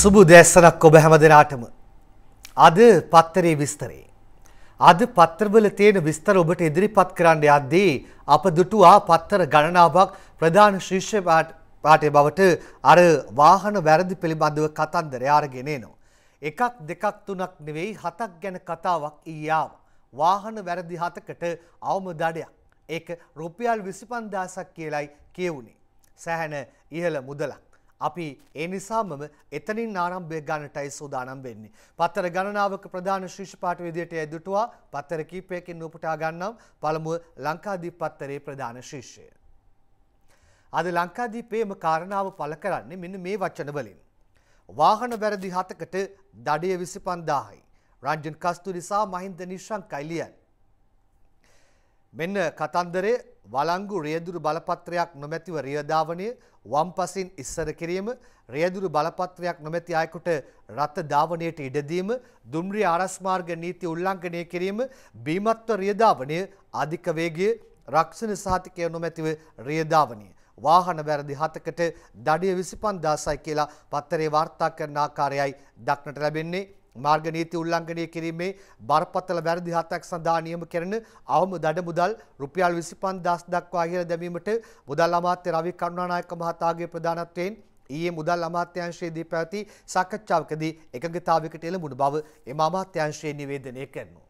සුබ දැස්සනක් ඔබ හැම දෙනාටම. අද පත්තරේ විස්තරේ. අද පත්තරවල තියෙන විස්තර ඔබට ඉදිරිපත් කරන්න යද්දී අප දුටුවා පත්තර ගණනාවක් ප්‍රධාන ශිෂ්‍ය පාඨය බවට අර වාහන වැරදි පිළිබඳව කතන්දර යාරගෙන එනවා. එකක් දෙකක් තුනක් නෙවෙයි හතක් ගැන කතාවක් ඊයාව. වාහන වැරදි හතකට අවම දඩයක්. ඒක රුපියල් 25000ක් කියලයි කියුනේ. සැහැණ ඉහළ මුදලක්. අපි ඒ නිසාමම එතනින් ආරම්භය ගන්නටයි සූදානම් වෙන්නේ. පත්තර ගණනාවක ප්‍රධාන ශීර්ෂ පාඨ විදියට එදුටුවා පත්තර කීපයකින් උපුටා ගන්නම් පළමුව ලංකාදීප පත්තරේ ප්‍රධාන ශීර්ෂය. අද ලංකාදීපේම කාරණාව පළ කරන්නේ මෙන්න මේ වචන වලින්. වාහන වැරදි හතකට දඩය 25000යි. රංජන් කස්තුරිසා මහින්ද නිශ්ශංකයි ලියන්නේ. මෙන්න කතන්දරේ වලංගු රියදුරු බලපත්‍රයක් නොමැතිව රියධාවනය වම්පසින් ඉස්සර කිරීම රියදුරු බලපත්‍රයක් නොමැති අයෙකුට රථ ධාවනයට ඉඩදීම දුම්රිය ආරස්මාර්ග නීති උල්ලංඝනය කිරීම බීමත්ව රියධාවනය අධික වේගය රක්ෂණ සහතිකය නොමැතිව රියධාවනය වාහන වැරදි හතකට දඩිය 25000යි කියලා පත්තරේ වාර්තා කරන ආකාරයයි දක්නට ලැබෙන්නේ මාර්ග නීති උල්ලංඝනය කිරීමේ බරපතල වැරදි හතක් සඳහා නියම කරන අවම දඩමුදල් රුපියල් 25000 දක්වා ඉහළ දැමීමට මුදල් අමාත්‍ය රවි කරුණානායක මහතාගේ ප්‍රධානත්වයෙන් ඊයේ මුදල් අමාත්‍යාංශයේදී පැවති සාකච්ඡාවකදී එකඟතාවයකට එළඹුණු බව එම අමාත්‍යාංශයේ නිවේදනය කරනවා.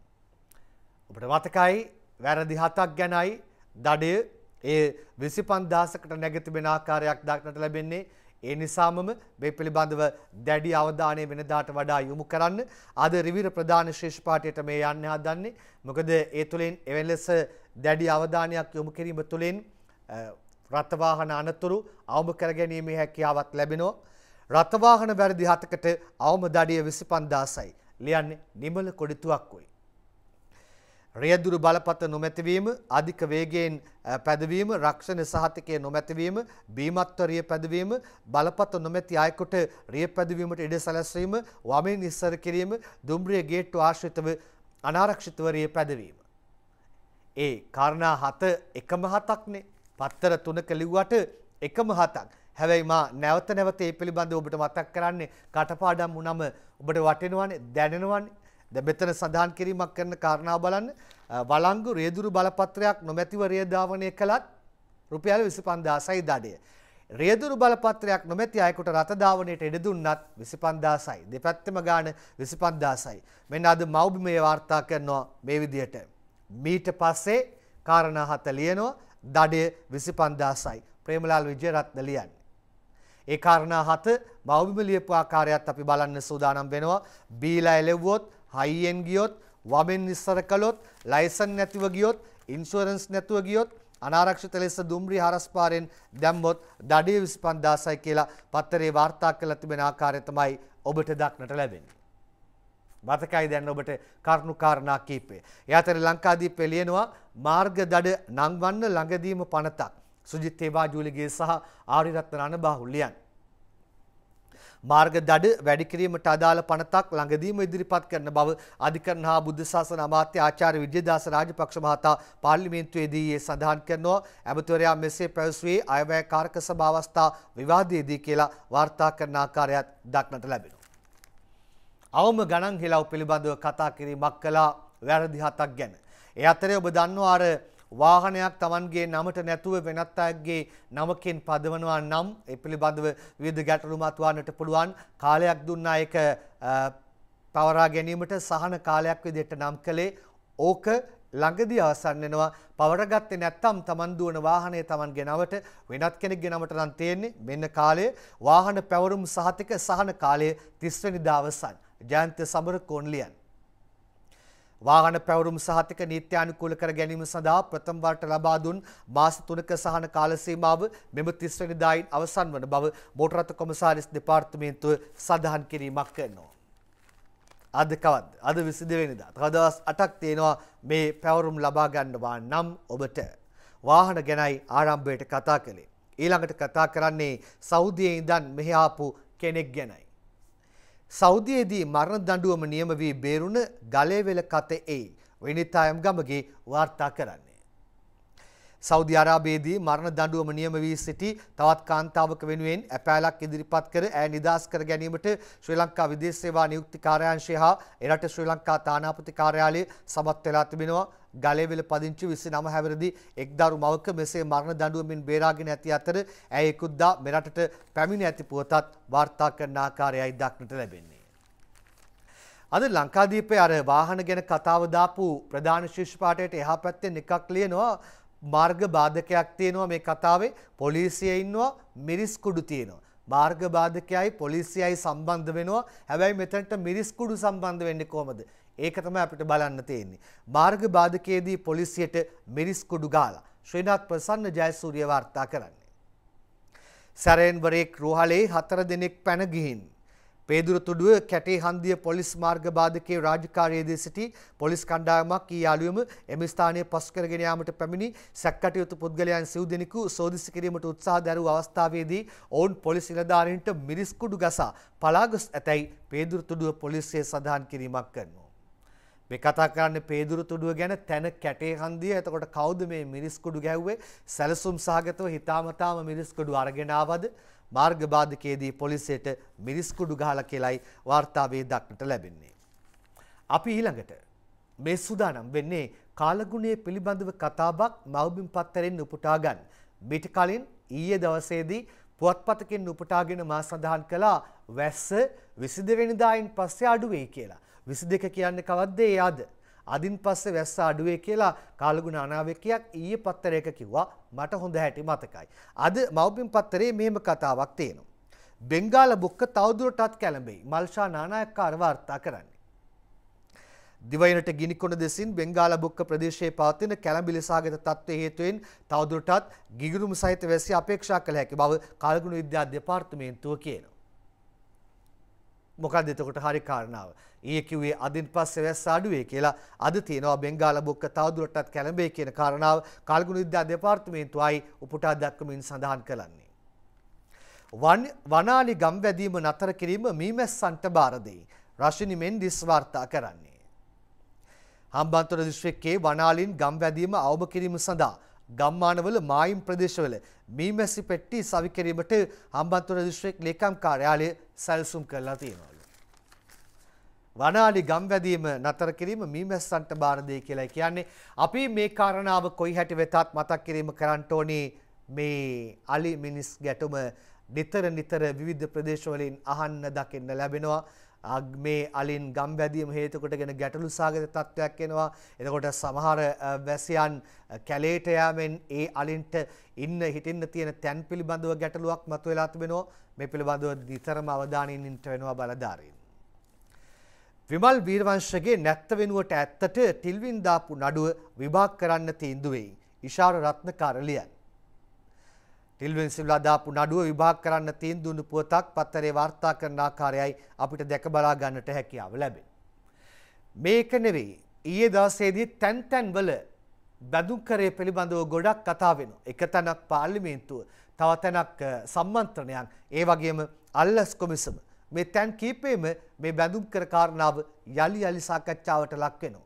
ඔබට මතකයි වැරදි හතක් ගැනයි දඩය ඒ 25000කට නැගතිබෙන ආකාරයක් දක්නට ලැබෙන්නේ ඒ නිසාමම මේ පිළිබඳව දැඩි අවධානය වෙනදාට වඩා යොමු කරන්න. අද රිවිර ප්‍රධාන ශේෂ පාඨයට මේ යන්න හදන්නේ. මොකද ඒ තුලින් එවැනි ලෙස දැඩි අවධානයක් යොමු කිරීම තුලින් රථවාහන අනතුරු අවම කර ගැනීමේ හැකියාවක් ලැබෙනවා. රථවාහන වැරදි හතකට අවම දඩිය 25000යි. ලියන්නේ නිමල කොඩිතුවක්කුයි. රියදුරු බලපත නොමැතිවීම අධික වේගයෙන් පැදවීම රක්ෂණ සහතිකය නොමැතිවීම බීමත්ව රිය පැදවීම බලපත නොමැති අයෙකුට රිය පැදවීමට ඉඩ සැලැස්වීම වමෙන් ඉස්සර කිරීම දුම්රිය ගේට්ටු ආශ්‍රිතව අනාරක්ෂිතව රිය පැදවීම ඒ කාරණා හත එකම හතක්නේ පත්තර තුනක ලිව්වට එකම හතක් හැබැයි මා නැවත නැවත ඒ පිළිබඳව ඔබට මතක් කරන්නේ කටපාඩම් වුණම ඔබට වටිනවනේ දැනෙනවනේ දැන් මෙතන සඳහන් කිරීමක් කරන කාරණාව බලන්න වළංගු රේදුරු බලපත්‍රයක් නොමැතිව රියදාවණය කළත් රුපියල් 25000යි දඩය. රියදුරු බලපත්‍රයක් නොමැති අයෙකුට රත ධාවනයට ඉඩ දුන්නත් 25000යි. දෙපැත්තම ගාන 25000යි. මෙන්න අද මෞබිමේ වාර්තා කරනවා මේ විදිහට. මීට පස්සේ කාරණා හත ලියනවා දඩය 25000යි. ප්‍රේමලාල් විජයරත්න ලියන්නේ. ඒ කාරණා හත මෞබිම ලියපු ආකාරයත් අපි බලන්න සූදානම් වෙනවා. බීලා එළෙව්වොත් හයියෙන් ගියොත් වමෙන් ඉස්සර කළොත් ලයිසන් නැතිව ගියොත් ඉන්ෂුරන්ස් නැතුව ගියොත් අනාරක්ෂිත ලෙස දුම්රිය හරස්පාරෙන් දැම්මොත් දඩිය 25000යි කියලා පත්තරේ වාර්තා කළ තිබෙන ආකාරය තමයි ඔබට දක්නට ලැබෙන්නේ. මතකයි දැන් ඔබට කරුණු කාරණා කීපය. ඒ අතර ලංකාදීපේ ලියනවා මාර්ග දඩ නංවන්න ළඟදීම පනතක්. සුජිත් තේවාජූලිගේ සහ ආරියරත්න රණබාහුලියන්. මාර්ග දඩ වැඩි කිරීමට අදාළ පනතක් ළඟදීම ඉදිරිපත් කරන බව අධිකරණ හා බුද්ධ ශාසන අමාත්‍ය ආචාර්ය විජේදාස රාජපක්ෂ මහතා පාර්ලිමේන්තුවේදී ඒ සඳහන් කරනවා ඇමතිවරයා මෙසේ පැවසුවේ අයවැය කාරක සභා අවස්ථා විවාදයේදී කියලා වාර්තා කරන ආකාරයත් දක්නට ලැබෙනවා. අවම ගණන් හෙලව් පිළිබඳව කතා කිරීමක් කළා වැරදි හතක් ගැන. ඒ අතරේ ඔබ දන්නවා අර වාහනයක් Tamanගේ නමට නැතුව වෙනත් අයෙක්ගේ නමකින් පදවනවා නම් ඒ පිළිබඳව විවිධ ගැටලු මතුවන්නට පුළුවන් කාලයක් දුන්නා ඒක පවරා ගැනීමට සහන කාලයක් විදිහට නම් කළේ ඕක ළඟදී අවසන් වෙනවා පවරගත්තේ නැත්නම් Taman දුවන වාහනය Taman ගෙනවට වෙනත් කෙනෙක් ගෙනවට නම් තියෙන්නේ මෙන්න කාලය වාහන පැවරුම් සහතික සහන කාලය 30 වෙනිදා අවසන් ජයන්ත සමර කොන්ලියන් වාහන පැවරුම් සහතික නීත්‍යානුකූල කර ගැනීම සඳහා ප්‍රථම වරට ලබා දුන් මාස 3ක සහන කාල සීමාව මෙම 30 වෙනිදායින් අවසන් වන බව මෝටර රථ කොමසාරිස් දෙපාර්තමේන්තුව සඳහන් කිරීමක් කරනවා. අද කවද්ද? අද 22 වෙනිදා. තව දවස් 8ක් තියෙනවා මේ පැවරුම් ලබා ගන්නවා නම් ඔබට වාහන ගැනයි ආරම්භයට කතා කළේ. ඊළඟට කතා කරන්නේ සෞදියේ ඉඳන් මෙහි ආපු කෙනෙක් ගැනයි. සෞදියේදී මරණ දඬුවම නියම වී බේරුණ ගලේවෙල කතේ එයි. විනිත් ආයම් ගමගේ වාර්තා කරන්නේ. සෞදි අරාබියේදී මරණ දඬුවම නියම වී සිටි තවත් කාන්තාවක වෙනුවෙන් ඇපෑලක් ඉදිරිපත් කර ඇය නිදහස් කර ගැනීමට ශ්‍රී ලංකා විදේශ සේවා නියුක්ති කාර්යාංශය හා එරට ශ්‍රී ලංකා තානාපති කාර්යාලය සමත් වෙලා තිබෙනවා. ගලේවිල පදිංචි 29 හැවිරිදි එක්දරු මවක මෙසේ මරණ දඬුවමින් බේරාගෙන ඇති අතර ඇය එකුද්දා මෙරටට පැමිණ ඇති පුවතත් වාර්තා කරන ආකාරයයි දක්නට ලැබෙන්නේ. අද ලංකාදීපේ අර වාහන ගැන කතාව දාපු ප්‍රධාන ශිෂ්‍ය පාඨයට එහා පැත්තෙන් එකක් ලියනවා මාර්ග බාධකයක් තියෙනවා මේ කතාවේ පොලිසිය ඉන්නවා මිරිස් කුඩු තියෙනවා මාර්ග බාධකයයි පොලිසියයි සම්බන්ධ වෙනවා හැබැයි මෙතනට මිරිස් කුඩු සම්බන්ධ වෙන්නේ කොහමද ඒක තමයි අපිට බලන්න තියෙන්නේ මාර්ග බාධකයේදී පොලිසියට මිරිස් කුඩු ගාලා ශ්‍රීනාත් ප්‍රසන්න ජයසූරිය වාර්තා කරන්නේ සරෙන්වරේක් රෝහලේ හතර දිනක් පැන ගිහින් පේදුර තුඩුව කැටේ හන්දිය පොලිස් මාර්ග බාධකයේ රාජකාරියේදී සිටි පොලිස් කණ්ඩායමක් ඊ යාළුවෙම එම ස්ථානයේ පසු කරගෙන යාමට පැමිණි සැකකටයුතු පුද්ගලයන් සිව් දෙනෙකු සෝදිසි කිරීමට උත්සාහ දැරූ අවස්ථාවේදී ඔවුන් පොලිස් නිලධාරීන්ට මිරිස් කුඩු ගසා පලා ගොස් ඇතැයි පේදුර තුඩුව පොලිසිය සඳහන් කිරීමක් කරනවා. මේ කතා කරන්නේ පේදුරු තුඩුව ගැන තැන කැටේ හන්දිය. එතකොට කවුද මේ මිරිස් කුඩු ගැව්වේ? සැලසුම් සහගතව හිතාමතාම මිරිස් කුඩු අරගෙන ආවද? මාර්ග බාධකයේදී පොලිසියට මිරිස්කුඩු ගහලා කියලයි වාර්තාවේ දක්නට ලැබෙන්නේ. අපි ඊළඟට මේ සූදානම් වෙන්නේ කාලගුණයේ පිළිබඳව කතාබක් මව්බිම් පත්තරෙන් උපුටා ගන්න. මිට කලින් ඊයේ දවසේදී පුවත්පතකින් උපුටාගෙන මා සඳහන් කළා වැස්ස 22 වෙනිදායින් පස්සේ අඩු වෙයි කියලා. 22 කියන්නේ කවද්ද ඒ ආද? අදින් පස්සේ වැස්ස අඩුවේ කියලා කාලගුණ අනාවේකයක් ඊයේ පත්තරයක කිව්වා මට හොඳ හැටි මතකයි. අද මව්පියන් පත්තරේ මෙහෙම කතාවක් තියෙනවා. බෙන්ගාල බොක්ක තවදුරටත් කැළඹෙයි. මල්ෂා නානායක්කාර වාර්තා කරන්නේ. දිවයිනට ගිනිකොන දෙසින් බෙංගාල බුක්ක ප්‍රදේශයේ පවතින කැළඹිලි සාගත තත්ත්වය හේතුවෙන් තවදුරටත් ගිගුරුම සහිත වැසි අපේක්ෂා කළ හැකි බව කාලගුණ විද්‍යා දෙපාර්තමේන්තුව කියනවා. මොකක්ද එතකොට හරි කාරණාව. ඊයේ කිව්වේ අදින් පස්සේ වැස්ස අඩුවේ කියලා. අද තියෙනවා බෙන්ගාල බොක්ක තවදුරටත් කැළඹේ කියන කාරණාව කල්ගුණ විද්‍යා දෙපාර්තමේන්තුවයි උපුටා දක්වමින් සඳහන් කළන්නේ. වනාලි ගම් වැදීම නතර කිරීම මීමැස්සන්ට බාර දෙයි. රශිනි මෙන්ඩිස් වාර්තා කරන්නේ. හම්බන්තොට දිස්ත්‍රික්කයේ වනාලින් ගම් වැදීම අවම කිරීම සඳහා ගම්මානවල මායිම් ප්‍රදේශවල මීමැසි පෙට්ටි සවි කිරීමට හම්බන්තොට දිස්ත්‍රික් ලේකම් කාර්යාලය සැලසුම් කරලා තියෙනවා. වනාලි ගම්වැදීම නතර කිරීම මීමැස්සන්ට බාර දෙයි කියලා කියන්නේ අපි මේ කාරණාව කොයි හැටි වෙතත් මතක් කිරීම කරන්න ඕනේ මේ අලි මිනිස් ගැටුම නිතර නිතර විවිධ ප්‍රදේශවලින් අහන්න දකින්න ලැබෙනවා මේ අලින් ගම්වැදීම හේතු කොටගෙන ගැටලු සාගත තත්ත්වයක් එනවා එතකොට සමහර වැසියන් කැලේට යෑමෙන් ඒ අලින්ට ඉන්න හිටින්න තියෙන තැන් පිළිබඳව ගැටලුවක් මතුවලා තිබෙනවා මේ පිළිබඳව නිතරම අවධානයෙන් ඉන්න වෙනවා බලධාරීන් විමල් වීරවංශගේ නැත්ත වෙනුවට ඇත්තට ටිල්වින් දාපු නඩුව විභාග කරන්න තීන්දුවෙයි. ඉෂාර රත්නකාර ලියයි. ටිල්වින් සිල්වා දාපු නඩුව විභාග කරන්න තීන්දුවුණු පුවතක් පත්තරේ වාර්තා කරන ආකාරයයි අපිට දැක බලා ගන්නට හැකියාව ලැබේ. මේක නෙවෙයි. ඊයේ දවසේදී තැන් තැන්වල බැඳුම්කරය පිළිබඳව ගොඩක් කතා වෙනවා. එක තැනක් පාර්ලිමේන්තුව, තව තැනක් සම්මන්ත්‍රණයක්, ඒ වගේම අල්ලස් කොමිසම මේ තැන් කීපෙම මේ බැඳුම් කර කාරණාව යලි යලි සාකච්ඡාවට ලක් වෙනවා.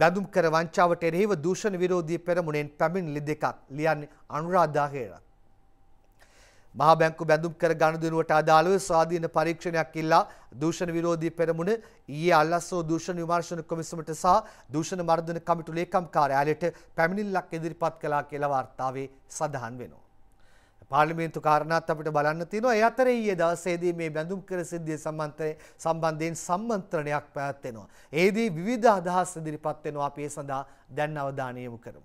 බැඳුම් කර වංචාවට එරෙහිව දූෂණ විරෝධී පෙරමුණෙන් පැමිණිලි දෙකක් ලියන්නේ අනුරාධා හේරත්. මහා බැංකු බැඳුම් කර ගනුදෙනුවට අදාළව ස්වාධීන පරීක්ෂණයක් ඉල්ලා දූෂණ විරෝධී පෙරමුණ ඊයේ අල්ලස්සෝ දූෂණ විමර්ශන කොමිසමට සහ දූෂණ මර්ධන කමිටු ලේකම් කාර්යාලයට පැමිණිල්ලක් ඉදිරිපත් කළා කියලා වාර්තාවේ සඳහන් වෙනවා. පාර්ලිමේන්තු කාරණාත් අපිට බලන්න තියෙනවා. ඒ අතරේ ඊයේ දවසේදී මේ බැඳුම් කර සිද්ධිය සම්බන්ධයෙන් සම්මන්ත්‍රණයක් පැවැත්වෙනවා. එෙහිදී විවිධ අදහස් ඉදිරිපත් වෙනවා. අපි ඒ සඳහා දැන් අවධානය යොමු කරමු.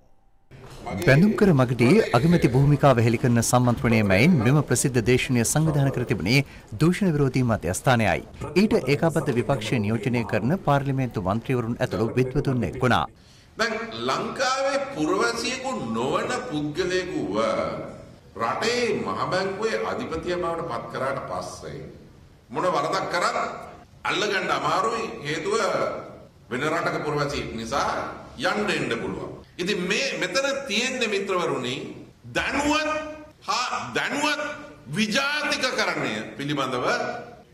බැඳුම් කර මගටේ අගමැති භූමිකාව හෙළි කරන සම්මන්ත්‍රණය මයින් මෙම ප්‍රසිද්ධ දේශනය සංවිධාන කර තිබුණේ දූෂණ විරෝධී මධ්‍යස්ථානයයි. ඊට ඒකාපත්ත විපක්ෂය නියෝජනය කරන පාර්ලිමේන්තු මන්ත්‍රීවරුන් ඇතුළු විද්වතුන් එක්වුණා. දැන් ලංකාවේ පුරවැසියෙකු නොවන පුද්ගලයෙකු රටේ මහ බැංකුවේ අධිපතිය බවට පත් කරාට පස්සේ මොන වරදක් කරත් අල්ලගන්න අමාරුයි හේතුව වෙන රටක පුරවැසි නිසා යන්න එන්න පුළුවන්. ඉතින් මේ මෙතන තියෙන්නේ මිත්‍රවරුනි දැනුවත් හා දැනුවත් විජාතිකකරණය පිළිබඳව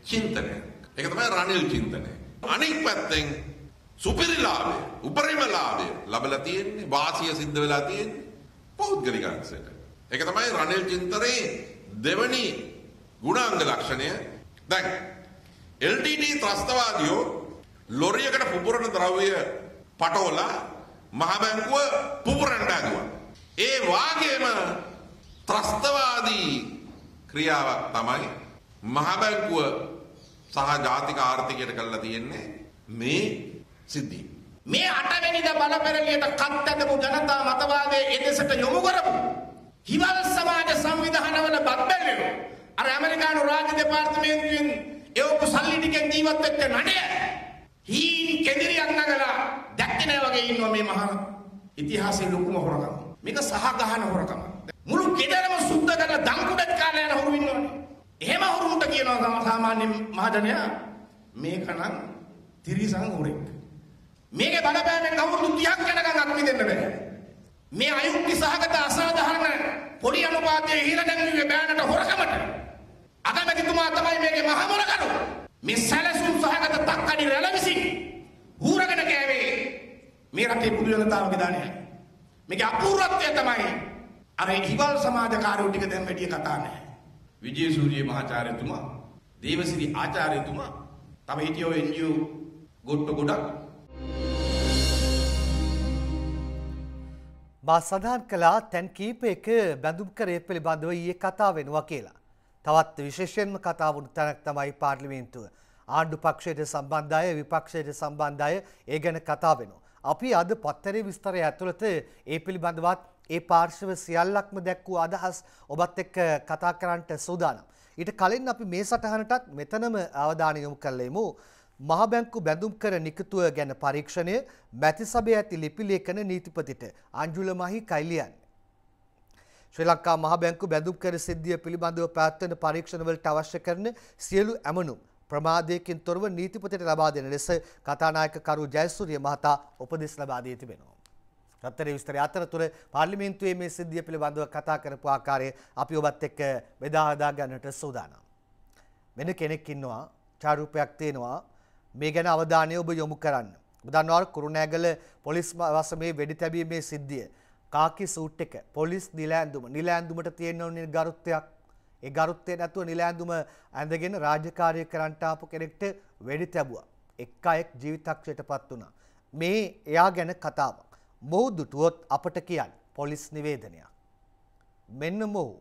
චින්තනය. ඒක තමයි රනිල් චින්තනය. අනෙක් පැත්තෙන් සුපිරි ලාභය, උපරිම ලාභය ලැබලා තියෙන්නේ වාසිය සිද්ධ වෙලා තියෙන්නේ පෞද්ගලික අංශයට. ඒක තමයි රනිල් චින්තරේ දෙවනි ගුණාංග ලක්ෂණය. දැන් LTT ත්‍රස්තවාදියෝ ලොරියකට පුපුරන ද්‍රව්‍ය පටවලා මහ බැංකුව පුපුරන්න ආගුවා. ඒ වාගේම ත්‍රස්තවාදී ක්‍රියාවක් තමයි මහ බැංකුව සහ ජාතික ආර්ථිකයට කරලා තියෙන්නේ මේ සිද්ධිය. මේ අටවැනිද බලපැරලියට කත් ඇදපු ජනතා මතවාදයේ එදෙසට යොමු කරපු හිවල් සමාජ සංවිධානවල බද්දලිනු අර ඇමරිකානු රාජ්‍ය දෙපාර්තමේන්තුවෙන් එවපු සල්ලි ටිකෙන් ජීවත් වෙච්ච නඩය හීනි කෙඳිරියක් නගලා දැක්කේ නෑ වගේ ඉන්නවා මේ මහා ඉතිහාසයේ ලොකුම හොරකම මේක සහගහන හොරකම මුළු ගෙදරම සුද්ධ කරලා දම්කුඩත් කාලා යන හොරු ඉන්නවනේ එහෙම හොරුන්ට කියනවා සාමාන්‍ය මහජනයා මේකනම් තිරිසන් හොරෙක් මේකේ බලපෑමෙන් අවුරුදු 30ක් යනකම් අත් මිදෙන්න බෑ මේ අයුක්ති සහගත අසාධාරණ පොඩි අනුපාතයේ හිර දැන්වීමේ බෑනට හොරකමට අගමැතිතුමා තමයි මේකේ මහ මොරකරු. මේ සැලසුම් සහගත තක්කඩි රැළ විසින් ඌරගෙන කෑවේ මේ රටේ පුදු ජනතාවගේ දානයයි. මේකේ අපූර්වත්වය තමයි අර ඉවල් සමාජකාරයෝ ටික දැන් වැඩි කතා නැහැ. විජේසූරිය මහාචාර්යතුමා, දේවසිරි ආචාර්යතුමා තව හිටියෝ NGO ගොට්ට ගොඩක් මා සඳහන් කළා තැන් කීපයක බැඳුම් කරය පිළිබඳව ඊයේ කතා වෙනවා කියලා. තවත් විශේෂයෙන්ම කතා වුණු තැනක් තමයි පාර්ලිමේන්තුව. ආණ්ඩු පක්ෂයට සම්බන්ධය විපක්ෂයට සම්බන්ධය ඒ ගැන කතා වෙනවා. අපි අද පත්තරේ විස්තරය ඇතුළත ඒ පිළිබඳවත් ඒ පාර්ශව සියල්ලක්ම දැක්වූ අදහස් ඔබත් එක්ක කතා කරන්නට සූදානම්. ඊට කලින් අපි මේ සටහනටත් මෙතනම අවධානය යොමු කළෙමු. මහබැංකු බැඳුම් කර නිකුතුව ගැන පරීක්ෂණය මැතිසබේ ඇති ලිපිලේඛන නීතිපතිට අංජුල මහි කයිලියන්. ශ්‍රී ලංකා මහබැංකු බැඳුම් කර සිද්ධිය පිළිබඳව පැවැත්වෙන පරීක්ෂණවලට අවශ්‍ය කරන සියලු ඇමනුම් ප්‍රමාදයකින් තොරව නීතිපතිට ලබා දෙන ලෙස කතානායක කරු ජයසූරිය මහතා උපදෙස් ලබා දී තිබෙනවා. රත්තරේ විස්තර අතරතුර පාර්ලිමේන්තුවේ මේ සිද්ධිය පිළිබඳව කතා කරපු ආකාරය අපි ඔබත් එක්ක බෙදා හදා ගන්නට සූදානම්. වෙන කෙනෙක් ඉන්නවා, චාරූපයක් තියෙනවා, මේ ගැන අවධානය ඔබ යොමු කරන්න. දන්නවා කුරුණෑගල පොලිස් වසමේ වෙඩි තැබීමේ සිද්ධිය. කාකි සූට් එක පොලිස් නිල ඇඳුම නිල ඇඳුමට තියෙන ගරුත්වයක් ඒ ගරුත්වය නැතුව නිල ඇඳුම ඇඳගෙන රාජකාරය කරන්නට ආපු කෙනෙක්ට වෙඩි තැබුවා. එක් අයෙක් ජීවිතක්ෂයටපත් වුණා. මේ එයා ගැන කතාවක්. මොහු දුටුවොත් අපට කියන්න පොලිස් නිවේදනයක්. මෙන්න මොහු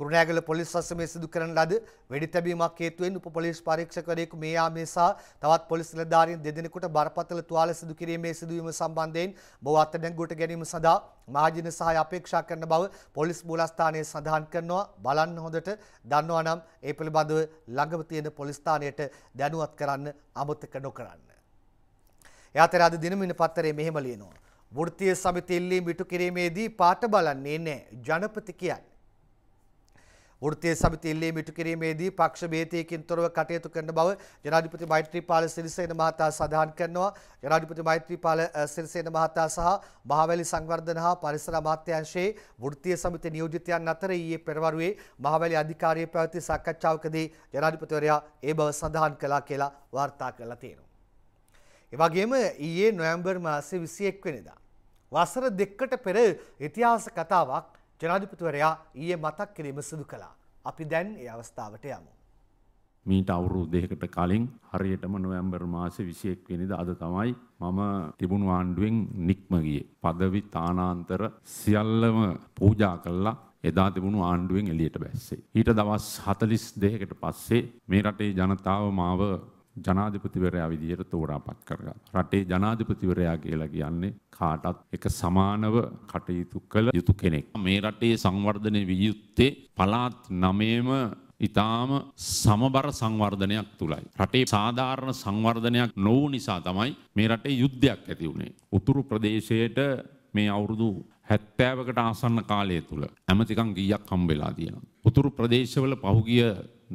කුරුණෑගල පොලිස් අසමේ සිදු කරන ලද වෙඩි තැබීමක් හේතුවෙන් උප පොලිස් පරීක්ෂකවරයෙකු මේ යාමේ සහ තවත් පොලිස් නිලධාරීන් දෙදෙනෙකුට බරපතල තුවාල සිදු කිරීමේ සිදුවීම සම්බන්ධයෙන් බොහෝ අත්අඩංගුවට ගැනීම සඳහා මාජින සහාය අපේක්ෂා කරන බව පොලිස් මූලස්ථානයේ සඳහන් කරනවා බලන්න හොඳට දන්නවා නම් ඒ පිළිබඳව ළඟම තියෙන පොලිස් ස්ථානයට දැනුවත් කරන්න අමතක නොකරන්න. එයාතර අද දිනමින පත්තරේ මෙහෙම ලියනවා. වෘත්තීය සමිති ඉල්ලීම් ඉටු කිරීමේදී පාට බලන්නේ නැහැ. ජනපති කියයි. ෘත්තය සමිති ඉල්ලීම ඉටු කිරීමේදී පක්ෂ බේතයකින් තොරව කටයුතු කරන බව ජනාධිපති මෛත්‍රීපාල සිරිසේන මහතා සඳහන් කරනවා. ජනාධිපති මෛත්‍රීපාල සිරිසේන මහතා සහ මහවැලි සංවර්ධන හා පරිසර අමාත්‍යාංශයේ ෘත්තීය සමිති නියෝජිතයන් අතර ඊයේ පෙරවරුවේ මහවැලි අධිකාරිය පැවැති සාකච්ඡාවකදී ජනාධිපතිවරයා ඒ බව සඳහන් කළා කියලා වාර්තා කරලා තියෙනවා. ඒ වගේම ඊයේ නොවැම්බර් මාසේ 21 වෙනිදා වසර දෙකකට පෙර ඉතිහාස කතාවක් ජනාධිපතිවරයා ඊයේ මතක් කිරීම සිදු කළා. අපි දැන් ඒ අවස්ථාවට යමු. මීට අවුරුදු දෙකකට කලින් හරියටම නොවැම්බර් මාසේ 21 වෙනිදා අද තමයි මම තිබුණු ආණ්ඩුවෙන් නික්ම ගියේ. পদවි තානාන්තර සියල්ලම පූජා කළා. එදා තිබුණු ආණ්ඩුවෙන් එළියට බැස්සේ. ඊට දවස් 42කට පස්සේ මේ රටේ ජනතාව මාව ජනාධිපතිවරයා විදිහට තෝරාපත් කරගන්න. රටේ ජනාධිපතිවරයා කියලා කියන්නේ කාටත් එක සමානව කටයුතු කළ යුතු කෙනෙක්. මේ රටේ සංවර්ධනය විය යුත්තේ පළාත් නමේම ඉතාම සමබර සංවර්ධනයක් තුළයි. රටේ සාධාරණ සංවර්ධනයක් නොවූ නිසා තමයි මේ රටේ යුද්ධයක් ඇති වුණේ. උතුරු ප්‍රදේශයට මේ අවුරුදු හැත්තෑවකට ආසන්න කාලය තුළ ඇමතිකං ගීයක් හම්බෙලා තියෙනවා. උතුරු ප්‍රදේශවල පහුගිය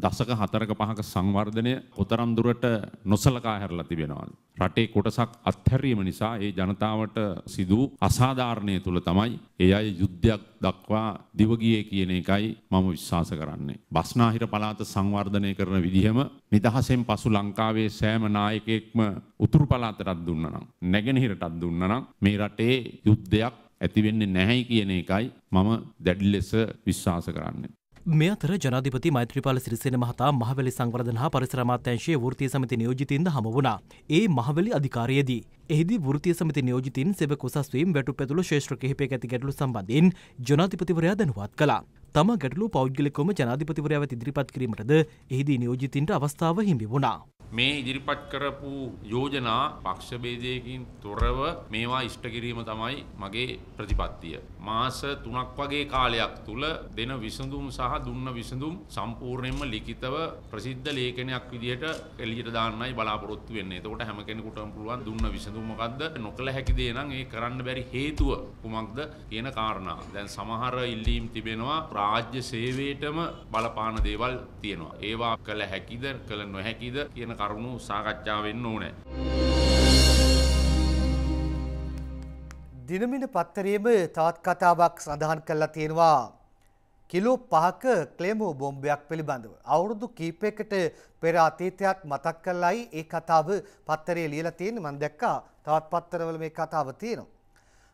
දසක හතරක පහක සංවර්ධනය කොතරම් දුරට නොසලකා හැරලා තිබෙනවා. රටේ කොටසක් අත්හැරීම නිසා ඒ ජනතාවට සිදු අසාධාරණය තුළ තමයි ඒ අය යුද්ධයක් දක්වා දිවගියේ කියන එකයි මම විශ්වාස කරන්නේ. බස්නාහිර පළාත සංවර්ධනය කරන විදිහම නිදහසෙන් පසු ලංකාවේ සෑම නායකයෙක්ම උතුරු පළාතටත් දුන්නනම් නැගෙනහිරටත් දුන්නනම් මේ රටේ යුද්ධයක් ඇති වෙන්නේ නැහැයි කියන එකයි මම දැඩි ලෙස විශ්වාස කරන්නේ. මේ අතර ජනාධිපති මෛත්‍රීපාල සිරිසේන මහතා මහවැලි සංවර්ධන හා පරිසර අමාත්‍යාංශයේ වෘත්තීය සමිති නියෝජිතින්ද හමු වුණා. ඒ මහවැලි අධිකාරියේදී එහිදී වෘත්තීය සමිති නියෝජිතින් සෙබ කොසස් වීම වැටුප් ඇතුළු ශේෂ්ත්‍ර කිහිපයක ඇති ගැටලු සම්බන්ධයෙන් ජනාධිපතිවරයා දැනුවත් කළා. තම ගැටලු පෞද්ගලිකවම ජනාධිපතිවරයා වෙත ඉදිරිපත් කිරීමටද එහිදී නියෝජිතින්ට අවස්ථාව හිමි වුණා. මේ ඉදිරිපත් කරපු යෝජනා පක්ෂ ભેදයකින් තොරව මේවා ඉෂ්ට කිරීම තමයි මගේ ප්‍රතිපත්තිය. මාස 3ක් වගේ කාලයක් තුල දෙන විසඳුම් සහ දුන්න විසඳුම් සම්පූර්ණයෙන්ම ලිඛිතව ප්‍රසිද්ධ ලේඛනයක් විදිහට එළියට දාන්නයි බලාපොරොත්තු වෙන්නේ. එතකොට හැම කෙනෙකුටම පුළුවන් දුන්න විසඳුම් මොකද්ද? නොකළ හැකි දේ නම් ඒ කරන්න බැරි හේතුව කුමක්ද කියන කාරණා. දැන් සමහර ඉල්ලීම් තිබෙනවා රාජ්‍ය සේවයේටම බලපාන දේවල් තියෙනවා. ඒවා කළ හැකිද කළ නොහැකිද කියන කියන කරුණු සාකච්ඡා වෙන්න ඕනේ. දිනමින පත්තරේම තවත් කතාවක් සඳහන් කරලා තියෙනවා කිලෝ පහක ක්ලේමෝ බොම්බයක් පිළිබඳව. අවුරුදු කීපයකට පෙර අතීතයක් මතක් කරලායි ඒ කතාව පත්තරේ ලියලා තියෙන්නේ. මම දැක්කා තවත් පත්තරවල මේ කතාව තියෙනවා.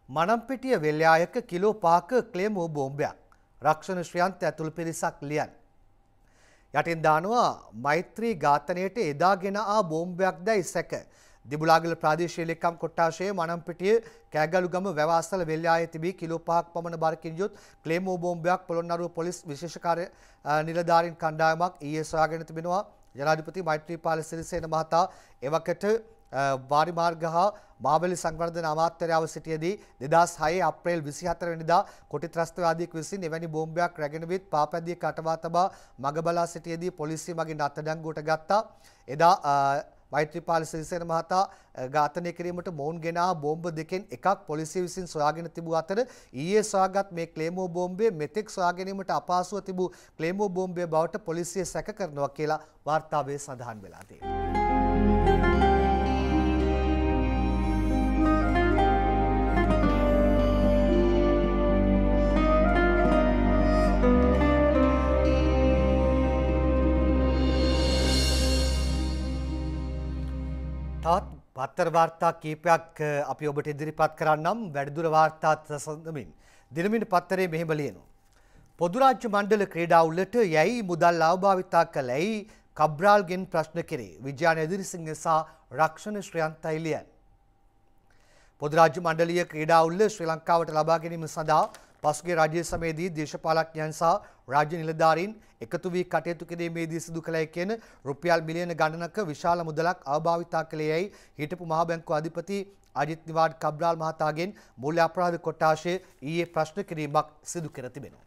මනම්පිටිය වෙල්යායක කිලෝ පහක ක්ලේමෝ බොම්බයක්. රක්ෂණ ශ්‍රියන්ත ඇතුළු පිරිසක් ලියන්නේ. යටින් දානවා මෛත්‍රී ඝාතනයට එදාගෙන ආ බෝම්බයක් දැයි සැක. දිබුලාගල ප්‍රාදේශීය ලේකම් කොට්ටාශයේ මනම්පිටිය කෑගලුගම වැවාසල වෙල්යායේ තිබී කිලෝ 5ක් පමණ බරකින් යුත් ක්ලේමෝ බෝම්බයක් පොළොන්නරුව පොලිස් විශේෂ කාර්ය නිලධාරීන් කණ්ඩායමක් ඊයේ සොයාගෙන තිබෙනවා. ජනාධිපති මෛත්‍රීපාල සිරිසේන මහතා එවකට වාරිමාර්ග හා මාවලි සංවර්ධන අමාත්‍යරයාව සිටියේදී 2006 අප්‍රේල් 24 වෙනිදා කොටිත්‍රස්තවාදියෙක් විසින් එවැනි බෝම්බයක් රැගෙන විත් පාපැදියෙක් අටවා තබා මග බලා සිටියේදී පොලිසිය මගින් අත්අඩංගුවට ගත්තා. එදා මෛත්‍රීපාල සිරිසේන මහතා ඝාතනය කිරීමට මොවුන් ගෙනා බෝම්බ දෙකෙන් එකක් පොලිසිය විසින් සොයාගෙන තිබූ අතර ඊයේ සොයාගත් මේ ක්ලේමෝ බෝම්බය මෙතෙක් සොයාගැනීමට අපහසුව තිබූ ක්ලේමෝ බෝම්බය බවට පොලිසිය සැක කරනවා කියලා වාර්තාවේ සඳහන් වෙලා තියෙනවා. තවත් පත්තර වාර්තා කීපයක් අපි ඔබට ඉදිරිපත් කරන්නම් වැඩිදුර වාර්තාත් සඳමින් දිනමින් පත්තරේ මෙහෙම ලියනවා. පොදු රාජ්‍ය මණ්ඩල ක්‍රීඩා උළෙලට යැයි මුදල් අවභාවිතා කළයි කබ්‍රාල්ගෙන් ප්‍රශ්න කෙරේ. විජයාන එදිරිසිංහ සහ රක්ෂණ ශ්‍රයන්තයි ලියන්. පොදු රාජ්‍ය මණ්ඩලීය ක්‍රීඩා උළෙල ශ්‍රී ලංකාවට ලබා ගැනීම සඳහා පසුගිය රාජ්‍ය සමයේදී දේශපාලඥයන් සහ රාජ්‍ය නිලධාරීන් එකතු වී කටයුතු කිරීමේදී සිදු කළයි කියන රුපියල් මිලියන ගණනක විශාල මුදලක් අවභාවිතා කළේ යයි හිටපු මහා බැංකුව අධිපති අජිත් නිවාඩ් කබ්‍රාල් මහතාගෙන් මූල්‍ය අපරාධ කොට්ටාශය ඊයේ ප්‍රශ්න කිරීමක් සිදු කර තිබෙනවා.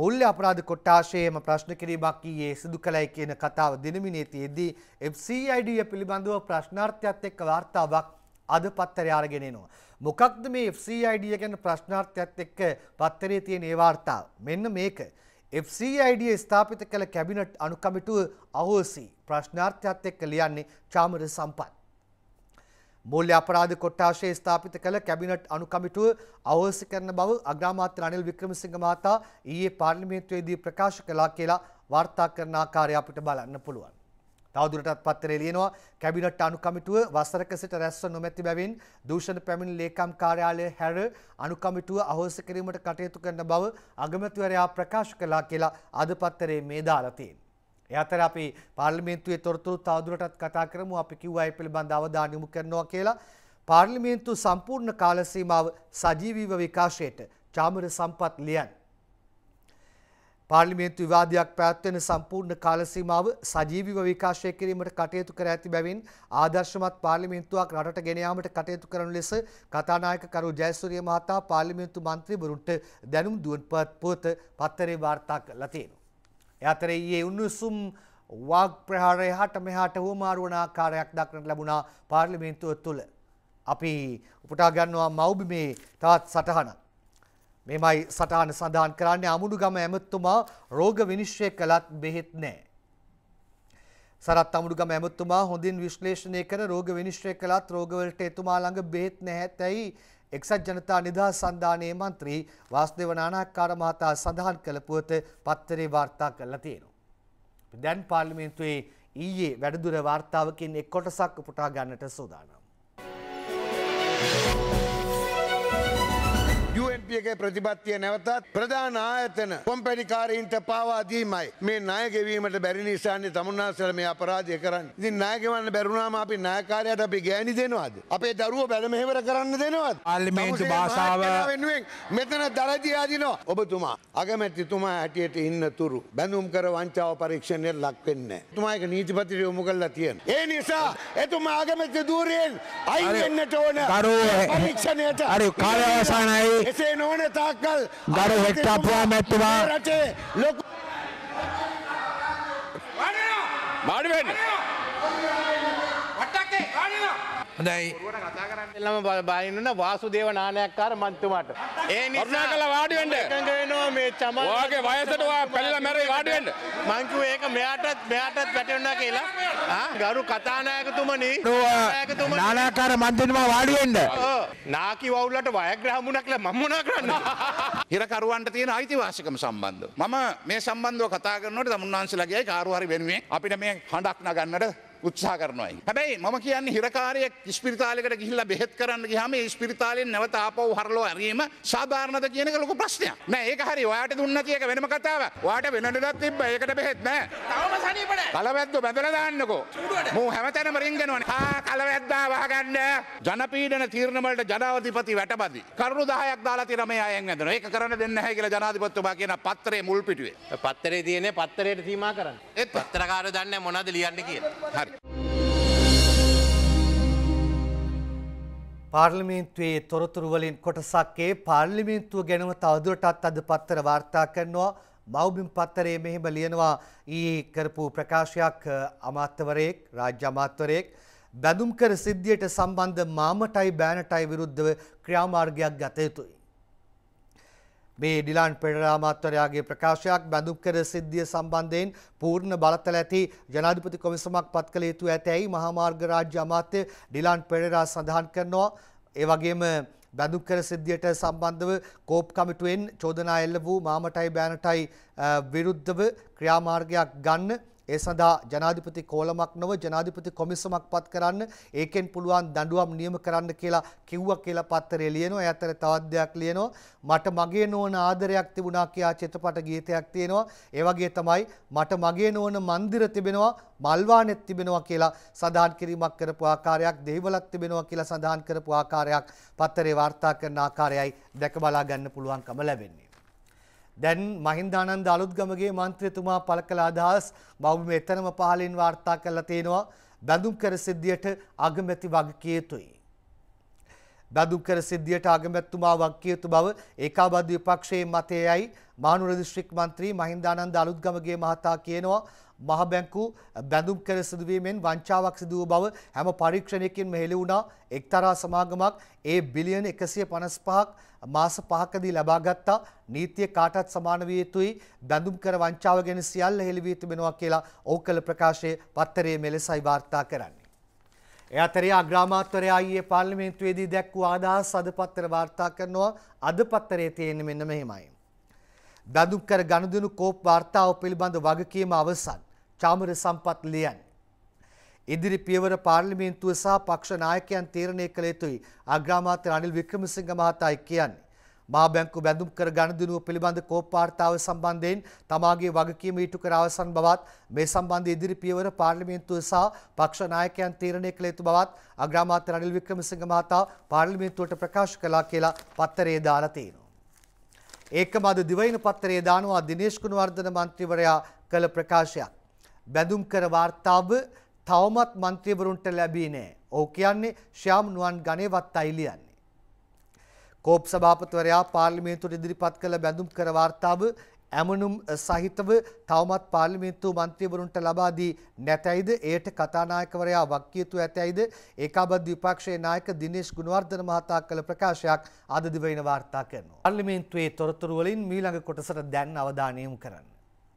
මූල්‍ය අපරාධ කොට්ටාශයේම ප්‍රශ්න කිරීමක් ඊයේ සිදු කළයි කියන කතාව දිනමිනේතියේදී FCID පිළිබඳව ප්‍රශ්නාර්ථයත් එක්ක වාර්තාවක් අද පත්තරය අරගෙන එනවා. මොකක්ද මේ FCID ගැන ප්‍රශ්නාර්ථයත් එක්ක පත්තරේ තියෙන ඒ වාර්තාව. මෙන්න මේක. FCID ස්ථාපිත කළ කැබිනට් අනුකමිටුව අහෝසි ප්‍රශ්නාර්ථයත් එක්ක ලියන්නේ චාමර සම්පත්. මූල්‍ය අපරාධ කොට්ටාශය ස්ථාපිත කළ කැබිනට් අනුකමිටුව අහෝසි කරන බව අග්‍රාමාත්‍ය රනිල් වික්‍රමසිංහ මහතා ඊයේ පාර්ලිමේන්තුවේදී ප්‍රකාශ කළා කියලා වාර්තා කරන ආකාරය අපිට බලන්න පුළුවන්. තවදුරටත් පත්තරේ ලියනවා කැබිනට් අනුකමිටුව වසරක සිට රැස්ව නොමැති බැවින් දූෂණ පැමිණි ලේකම් කාර්යාලය හැර අනුකමිටුව අහෝසි කිරීමට කටයුතු කරන බව අගමැතිවරයා ප්‍රකාශ කළා කියලා අද පත්තරේ මේ දාලා තියෙනවා. එහතර අපි පාර්ලිමේන්තුවේ තොරතුරු තවදුරටත් කතා කරමු අපි කිව්වා ඒ පිළිබඳ අවධානය යොමු කරනවා කියලා. පාර්ලිමේන්තු සම්පූර්ණ කාල සීමාව සජීවීව විකාශයට චාමර සම්පත් ලියන්නේ පාර්ලිමේන්තු විවාදයක් පැවැත්වෙන සම්පූර්ණ කාලසීමාව සජීවීව විකාශය කිරීමට කටයුතු කර ඇති බැවින් ආදර්ශමත් පාර්ලිමේන්තුවක් රටට ගෙන යාමට කටයුතු කරන ලෙස කථානායක කරු ජයසූරිය මහතා පාර්ලිමේන්තු මන්ත්‍රීවරුන්ට දැනුම් දුන් පුවත පත්තරේ වාර්තා කළා තියෙනවා. ඒ අතරේ ඊයේ උණුසුම් වාග් ප්‍රහාරය හට මෙහාට හුවමාරු වන ආකාරයක් දක්නට ලැබුණා පාර්ලිමේන්තුව තුළ. අපි උපුටා ගන්නවා මව්බිමේ තවත් සටහනක්. මෙමයි සටහන සඳහන් කරන්නේ අමුඩුගම ඇමතුමා රෝග විනිශ්චය කළත් බෙහෙත් නෑ. සරත් අමුඩුගම ඇමතුමා හොඳින් විශ්ලේෂණය කර රෝග විනිශ්චය කළත් රෝගවලට එතුමා ළඟ බෙහෙත් නැහැතැයි එක්සත් ජනතා නිදහස් සන්ධානයේ මන්ත්‍රී වාස්දේව නානාකාර මහතා සඳහන් කළ පුවත පත්තරේ වාර්තා කරලා තියෙනවා. දැන් පාර්ලිමේන්තුවේ ඊයේ වැඩදුර වාර්තාවකින් එක් කොටසක් උපුටා ගන්නට සූදානම්. Thank you. කෝපියගේ ප්‍රතිපත්තිය නැවතත් ප්‍රධාන ආයතන කොම්පැනිකාරීන්ට පාවා දීමයි. මේ ණය ගෙවීමට බැරි නිසානේ තමුන්නාසල මේ අපරාධය කරන්නේ. ඉතින් ණය ගෙවන්න බැරුණාම අපි ණයකාරයාට අපි ගෑණි දෙනවද? අපේ දරුවෝ බැල මෙහෙවර කරන්න දෙනවද? පාර්ලිමේන්තු භාෂාව වෙනුවෙන් මෙතන දරදී ආදිනවා. ඔබතුමා අගමැතිතුමා හැටියට ඉන්න තුරු බැඳුම් කර වංචාව පරීක්ෂණයට ලක් වෙන්නේ නැහැ. එතුමා ඒක නීතිපතිට යොමු කරලා තියෙනවා. ඒ නිසා එතුමා අගමැති ධූරයෙන් අයින් වෙන්නට ඕන. පරීක්ෂණයට. අර කාලය අවසానයි. එසේ නොවන තාක්කල් ගරු හෙට්ටපුවා මැතිවා රටේ ලොකු වාඩි වෙන්න හොඳයි එල්ලම බලන්න වාසුදේව නානයක්කාර මන්තුමට ඒ නිසා කළ වාඩිවෙන්ට වෙනවා මේ චම වාගේ වයසට වා පැල්ල මැරේ වාඩිවෙන්න මංකු ඒක මෙයාටත් මෙයාටත් වැටෙන්න කියලා ගරු කතානායකතුමනි නානයක්කාර මන්තුමා වාඩිවෙන්න නාකි වවුල්ලට වයග්‍රහමුණක්ල මම්මුණ කරන්න හිරකරුවන්ට තියෙන අයිතිවාසිකම සම්බන්ධ මම මේ සම්බන්ධව කතා කරනට තමුන්වහන්සලගේ කාරුහරි වෙනුවේ අපිට මේ හඬක් නගන්නට උත්සා කරනවායි. හැබැයි මම කියන්න හිරකාරය ස්පිරිතාලකට ගිහිල්ල බෙත් කරන්න හම ස්පිරිතාලෙන් නැවත අපව හරලෝ ඇරීම සාධාරණත කියන ලොක ප්‍රශ්නය නෑ ඒ හරි වාට දුන්න කියක වෙනම කතාව වාට වෙනටත් තිබ ඒකට බෙත් නෑ කලවැද්ද බැදලදාන්නකෝ මූ හැමතැනම රින්ගෙනවන කලවැද්දා වහගන්න ජනපීඩන තීරණවලට ජනාධිපති වැටබදි. කරුණු දහයක් දාලා තිරම අයෙන් ඇදන ඒක කරන්න දෙන්න හැ කියලා ජනාධිපත්තුමා කියන පත්තරේ මුල් පිටුවේ. පත්තරේ තියෙන්නේ පත්තරේට සීමා කරන්න. ඒත් පත්තරකාරයෝ දන්නේ මොනවද ලියන්නේ කියලා. හරි. පාර්ලිමේන්තුවේ තොරතුරු වලින් කොටසක්ේ පාර්ලිමේන්තුව ගැනම තවදුරටත් අද පත්තර වාර්තා කරනවා මවබිම් පත්තරේ මෙහෙම ලියනවා ඊ කරපු ප්‍රකාශයක් අමාත්‍යවරයෙක් රාජ්‍ය අමාත්‍යවරයෙක් බැඳුම් කර සිද්ධියට සම්බන්ධ මාමටයි බෑනටයි විරුද්ධව ක්‍රියාමාර්ගයක් ගත යුතුයි. මේ ඩිලාන් පෙරේරා අමාත්‍යවරයාගේ ප්‍රකාශයක් බඳුම් කර සිද්ධිය සම්බන්ධයෙන් පූර්ණ බලතල ඇති ජනාධිපති කොමිසමක් පත් කළ යුතු ඇතැයි මහාමාර්ග රාජ්‍ය අමාත්‍ය ඩිලාන් පෙරේරා සඳහන් කරනවා. ඒ වගේම බඳුම් කර සිද්ධියට සම්බන්ධව කෝප් කමිටුවෙන් චෝදනා එල්ල වූ මාමටයි බෑනටයි විරුද්ධව ක්‍රියාමාර්ගයක් ගන්න ඒ සඳහා ජනාධිපති කෝලමක් නොව ජනාධිපති කොමිසමක් පත් කරන්න ඒකෙන් පුළුවන් දඬුවම් නියම කරන්න කියලා කිව්වා කියලා පත්තරේ ලියනවා. ඒ අතර තවත් දෙයක් ලියනවා. මට මගේ නෝන ආදරයක් තිබුණා කියලා චිත්‍රපට ගීතයක් තියෙනවා. ඒ වගේ තමයි මට මගේ නෝන મંદિર තිබෙනවා, මල්වානෙත් තිබෙනවා කියලා සඳහන් කිරීමක් කරපු ආකාරයක්, දෙහිවලක් තිබෙනවා කියලා සඳහන් කරපු ආකාරයක් පත්තරේ වාර්තා කරන ආකාරයයි දැක බලා ගන්න පුළුවන්කම ලැබෙන්නේ. දැන් මහින්දානන්ද අලුත්ගමගේ මන්ත්‍රතුමා පළ කළ අදහස් බෞම එතනම පහලින් වාර්තා කරලා තියෙනවා බැඳුම් කර සිද්ධියට අගමැති වගකිය යුතුයි. බැඳුම් කර සිද්ධියට අගමැතිතුමා වගකිය යුතු බව ඒකාබද්ධ විපක්ෂයේ මතයයි මානුර දිස්ත්‍රික් මන්ත්‍රී මහින්දානන්ද අලුත්ගමගේ මහතා කියනවා මහ බැංකු බැඳුම් කර සිදුවීමෙන් වංචාවක් සිදු වූ බව හැම පරීක්ෂණයකින්ම හෙළි වුණා එක්තරා සමාගමක් ඒ බිලියන 155ක් මාස 5කදී ලබා ගත්තා නීතිය කාටත් සමාන විය යුතුයි බැඳුම් කර වංචාව ගැන සියල්ල හෙළි වී තිබෙනවා කියලා ඔහු කළ ප්‍රකාශයේ පත්තරයේ මෙලෙසයි වාර්තා කරන්නේ එයතරේ අග්‍රාමාත්වරය අයියේ පාර්ලිමේන්තුවේදී දැක්වූ ආදහස් අද පත්තර වාර්තා කරනවා අද පත්තරේ තියෙන මෙන්න මෙහෙමයි. දඳුම්කර ගනුදෙනු කෝප් වාර්තාව පිළිබඳ වගකීම අවසන් චාමර සම්පත් ලියන්. ඉදිරි පියවර පාර්ලිමේන්තුව සහ පක්ෂ නායකයන් තීරණය කළ යුතුයි අග්‍රාමාත්‍ය අනිල් වික්‍රමසිංහ මහතායි කියන්නේ. මහා බැංකු බැඳුම් කර ගනුදෙනුව පිළිබඳ කෝප් වාර්තාව සම්බන්ධයෙන් තමාගේ වගකීම ඊටු කර අවසන් බවත් මේ සම්බන්ධ ඉදිරි පියවර පාර්ලිමේන්තුව සහ පක්ෂ නායකයන් තීරණය කළ යුතු බවත් අග්‍රාමාත්‍ය රනිල් වික්‍රමසිංහ මහතා පාර්ලිමේන්තුවට ප්‍රකාශ කළා කියලා පත්තරේ දාලා තියෙනවා. ඒකම අද දිවයින පත්තරේ දානවා දිනේෂ් ගුණවර්ධන මන්ත්‍රීවරයා කළ ප්‍රකාශයක්. බැඳුම් කර වාර්තාව තවමත් මන්ත්‍රීවරුන්ට ලැබී නෑ. ඔහු කියන්නේ ශ්‍යාම් නුවන් ගණේවත් අයිලියන්නේ. කෝප් සභාපතිවරයා පාර්ලිමේන්තුවට ඉදිරිපත් කළ බැඳුම් කර වාර්තාව ඇමනුම් සහිතව තවමත් පාර්ලිමේන්තු මන්ත්‍රීවරුන්ට ලබා දී නැතැයිද? එයට කතානායකවරයා වක් යුතු ඇතැයිද? ඒකාබද්ධ විපක්ෂයේ නායක දිනේෂ් ගුණවර්ධන මහතා කළ ප්‍රකාශයක් අද දිවයින වාර්තා කරනවා. පාර්ලිමේන්තුවේ තොරතුරු වලින් මීළඟ කොටසට දැන් අවධානය යොමු කරන්න.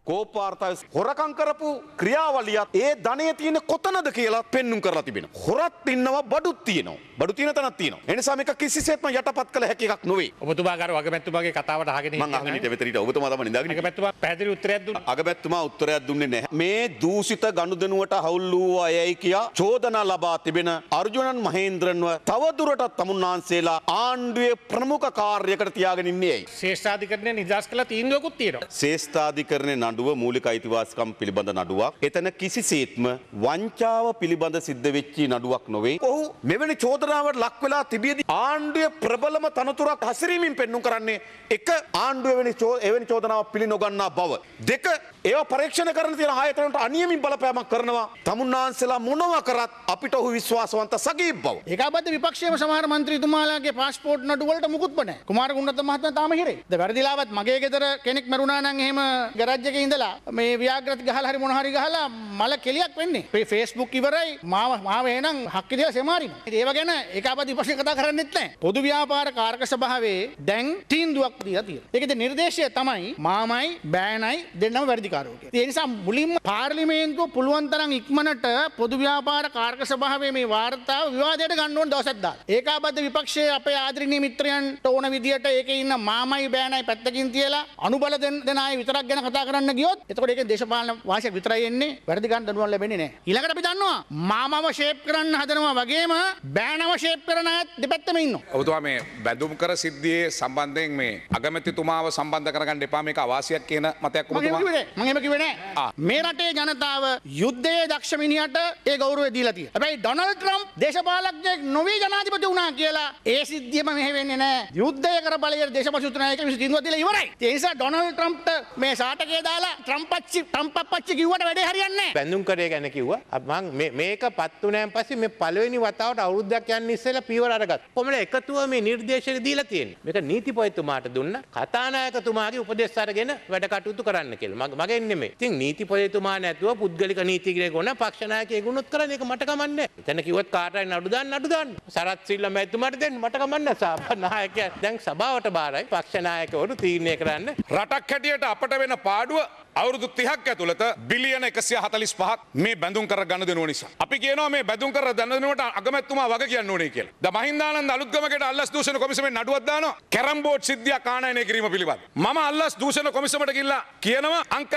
කෝපාර්ථය හොරකං කරපු ක්‍රියාවලියත් ඒ ධනය තියෙන කොතනද කියලා පෙන්නුම් කරලා තිබෙන. හොරත් ඉන්නවා බඩුත් තියෙනවා. බඩු තියෙන තැනක් තියෙනවා. ඒ නිසා මේක කිසිසේත්ම යටපත් කළ හැකි එකක් නොවේ. ඔබතුමා ගාර වගමැතිතුමාගේ කතාවට අහගෙන ඉන්නවා. මම අහගෙන ඉත වෙතරට ඔබතුමා තමයි ඉඳගෙන. අගමැතිතුමා පැහැදිලි උත්තරයක් දුන්නා. අගමැතිතුමා උත්තරයක් දුන්නේ නැහැ. මේ දූෂිත ගනුදෙනුවට හවුල් වූ අයයි කියා චෝදනා ලබා තිබෙන අර්ජුනන් මහේන්ද්‍රන්ව තවදුරටත් තමුන්නාන්සේලා ආණ්ඩුවේ ප්‍රමුඛ කාර්යයකට තියාගෙන ඉන්නේ ඇයි? ශේෂ්ඨාධිකරණය නිදහස් කළා තීන්දුවකුත් තියෙනවා. ශේෂ්ඨාධිකරණේ නඩුව මූලික අයිතිවාසිකම් පිළිබඳ නඩුවක්. එතන කිසිසේත්ම වංචාව පිළිබඳ සිද්ධ වෙච්චි නඩුවක් නොවේ. ඔහු මෙවැනි චෝදනාවට ලක් වෙලා තිබියදී ආණ්ඩුවේ ප්‍රබලම තනතුරක් හසිරීමෙන් පෙන්වු කරන්නේ එක ආණ්ඩුව වෙනි එවැනි චෝදනාවක් පිළි නොගන්නා බව. දෙක ඒව පරීක්ෂණ කරන තියෙන ආයතනට අනියමින් බලපෑමක් කරනවා. තමුන්නාන්සලා මොනවා කරත් අපිට ඔහු විශ්වාසවන්ත සගීප බව. ඒකාබද්ධ විපක්ෂයේ සමහර മന്ത്രിතුමාලාගේ පාස්පෝර්ට් නඩු වලට මුකුත් නැහැ. කුමාර ගුණරත්න මහත්මයා තාම හිරේ. ද වැරදිලාවත් මගේ ගෙදර කෙනෙක් මරුණා නම් එහෙම ගරාජ් එකේ ඉඳලා මේ ව්‍යාග්‍රති ගහලා හරි මොන හරි ගහලා මල කෙලියක් වෙන්නේ. මේ Facebook ඉවරයි මාව මාව එහෙනම් හක්ක දිහා සෙමාරින. ඒව ගැන ඒක අපදි විපස්සේ කතා කරන්නෙත් නැහැ. පොදු ව්‍යාපාර කාරක සභාවේ දැන් තීන්දුවක් දීලා තියෙනවා. ඒකේ නිර්දේශය තමයි මාමයි බෑනයි දෙන්නම වැඩිකාරෝ කියන්නේ. ඒ නිසා මුලින්ම පාර්ලිමේන්තුව පුළුවන් තරම් ඉක්මනට පොදු ව්‍යාපාර කාරක සභාවේ මේ වාර්තාව විවාදයට ගන්න ඕන දවසක් දාලා. ඒකාබද්ධ විපක්ෂයේ අපේ ආදරණීය මිත්‍රයන්ට ඕන විදියට ඒකේ ඉන්න මාමයි බෑනයි පැත්තකින් තියලා අනුබල දෙන අය විතරක් ගැන කතා කරන්න ගියොත් එතකොට ඒකෙන් දේශපාලන වාසියක් විතරයි එන්නේ වැරදි ගන්න දඩුවම් ලැබෙන්නේ නැහැ. ඊළඟට අපි දන්නවා මාමව ෂේප් කරන්න හදනවා වගේම බෑනව ෂේප් කරන අයත් දෙපැත්තම ඉන්නවා. ඔබතුමා මේ බැඳුම් කර සිද්ධියේ සම්බන්ධයෙන් මේ අගමැතිතුමාව සම්බන්ධ කරගන්න එපා මේක අවාසියක් කියන මතයක් ඔබතුමා මම එහෙම කිව්වේ නෑ. මේ රටේ ජනතාව යුද්ධයේ දක්ෂ මිනිහට ඒ ගෞරවය දීලා තියෙනවා. හැබැයි ඩොනල්ඩ් ට්‍රම්ප් දේශපාලඥයෙක් නොවේ ජනාධිපති වුණා කියලා ඒ සිද්ධියම මෙහෙ වෙන්නේ නෑ. යුද්ධය කර බලය දේශපසුතුනායක විසින් දිනුවා දීලා ඉවරයි. ඒ නිසා ඩොනල්ඩ් ට්‍රම්ප්ට මේ සාටකය දාලා ත්‍රම්පච්චි ටම්පච්චි කිවට වැඩ හරින්න පැඳුම් කරේ ගැන කිව මං මේක පත්වනෑන් පසේ මේ පලවෙනි වතාවට අවුද්ධයක් යන්න ඉස්සල පීවර අරගත් කොමට එකතුව මේ නිර්දේශක දීලා තියෙන මේක නීති පොයතුමාට දුන්න කතානායකතුමාගේ උපදෙස් අරගෙන වැඩ කටයුතු කරන්න කෙල් මග මගෙන්න්නේ මේ තින් නීති පොයතුමා නැතුව පුද්ගලික නීතිකරය ගොන පක්ෂණයකය ගුණොත් කරන එක මටකමන්න එතැන කිවත් කාටයි නඩුදන්න අඩුදන්න සරත් සිල්ල මැතුමට දෙන්න මටකමන්න සාපනායක දැන් සභාවට බාරයි පක්ෂණයකවරු තීරණය කරන්න රටක් හැටියට අපට වෙන පාඩුව අවුරුදු තිහක් ඇතුළත බිලියන එකසිය හතලිස් පහක් මේ බැඳුම් කර ගන්න දෙනුව නිසා. අපි කියනවා මේ බැඳුම් කර දැන්නනට අගමැත්තුමා වග කියන්න ඕනේ කියලා. ද මහින්දානන්ද අලුත්ගමකට අල්ලස් දූෂණ කොමිසමේ නඩුවක් දානවා. කැරම් බෝඩ් සිද්ධිය කාණායනය කිරීම පිළිබඳ. මම අල්ලස් දූෂණ කොමිසමට ගිහිල්ලා කියනවා අංක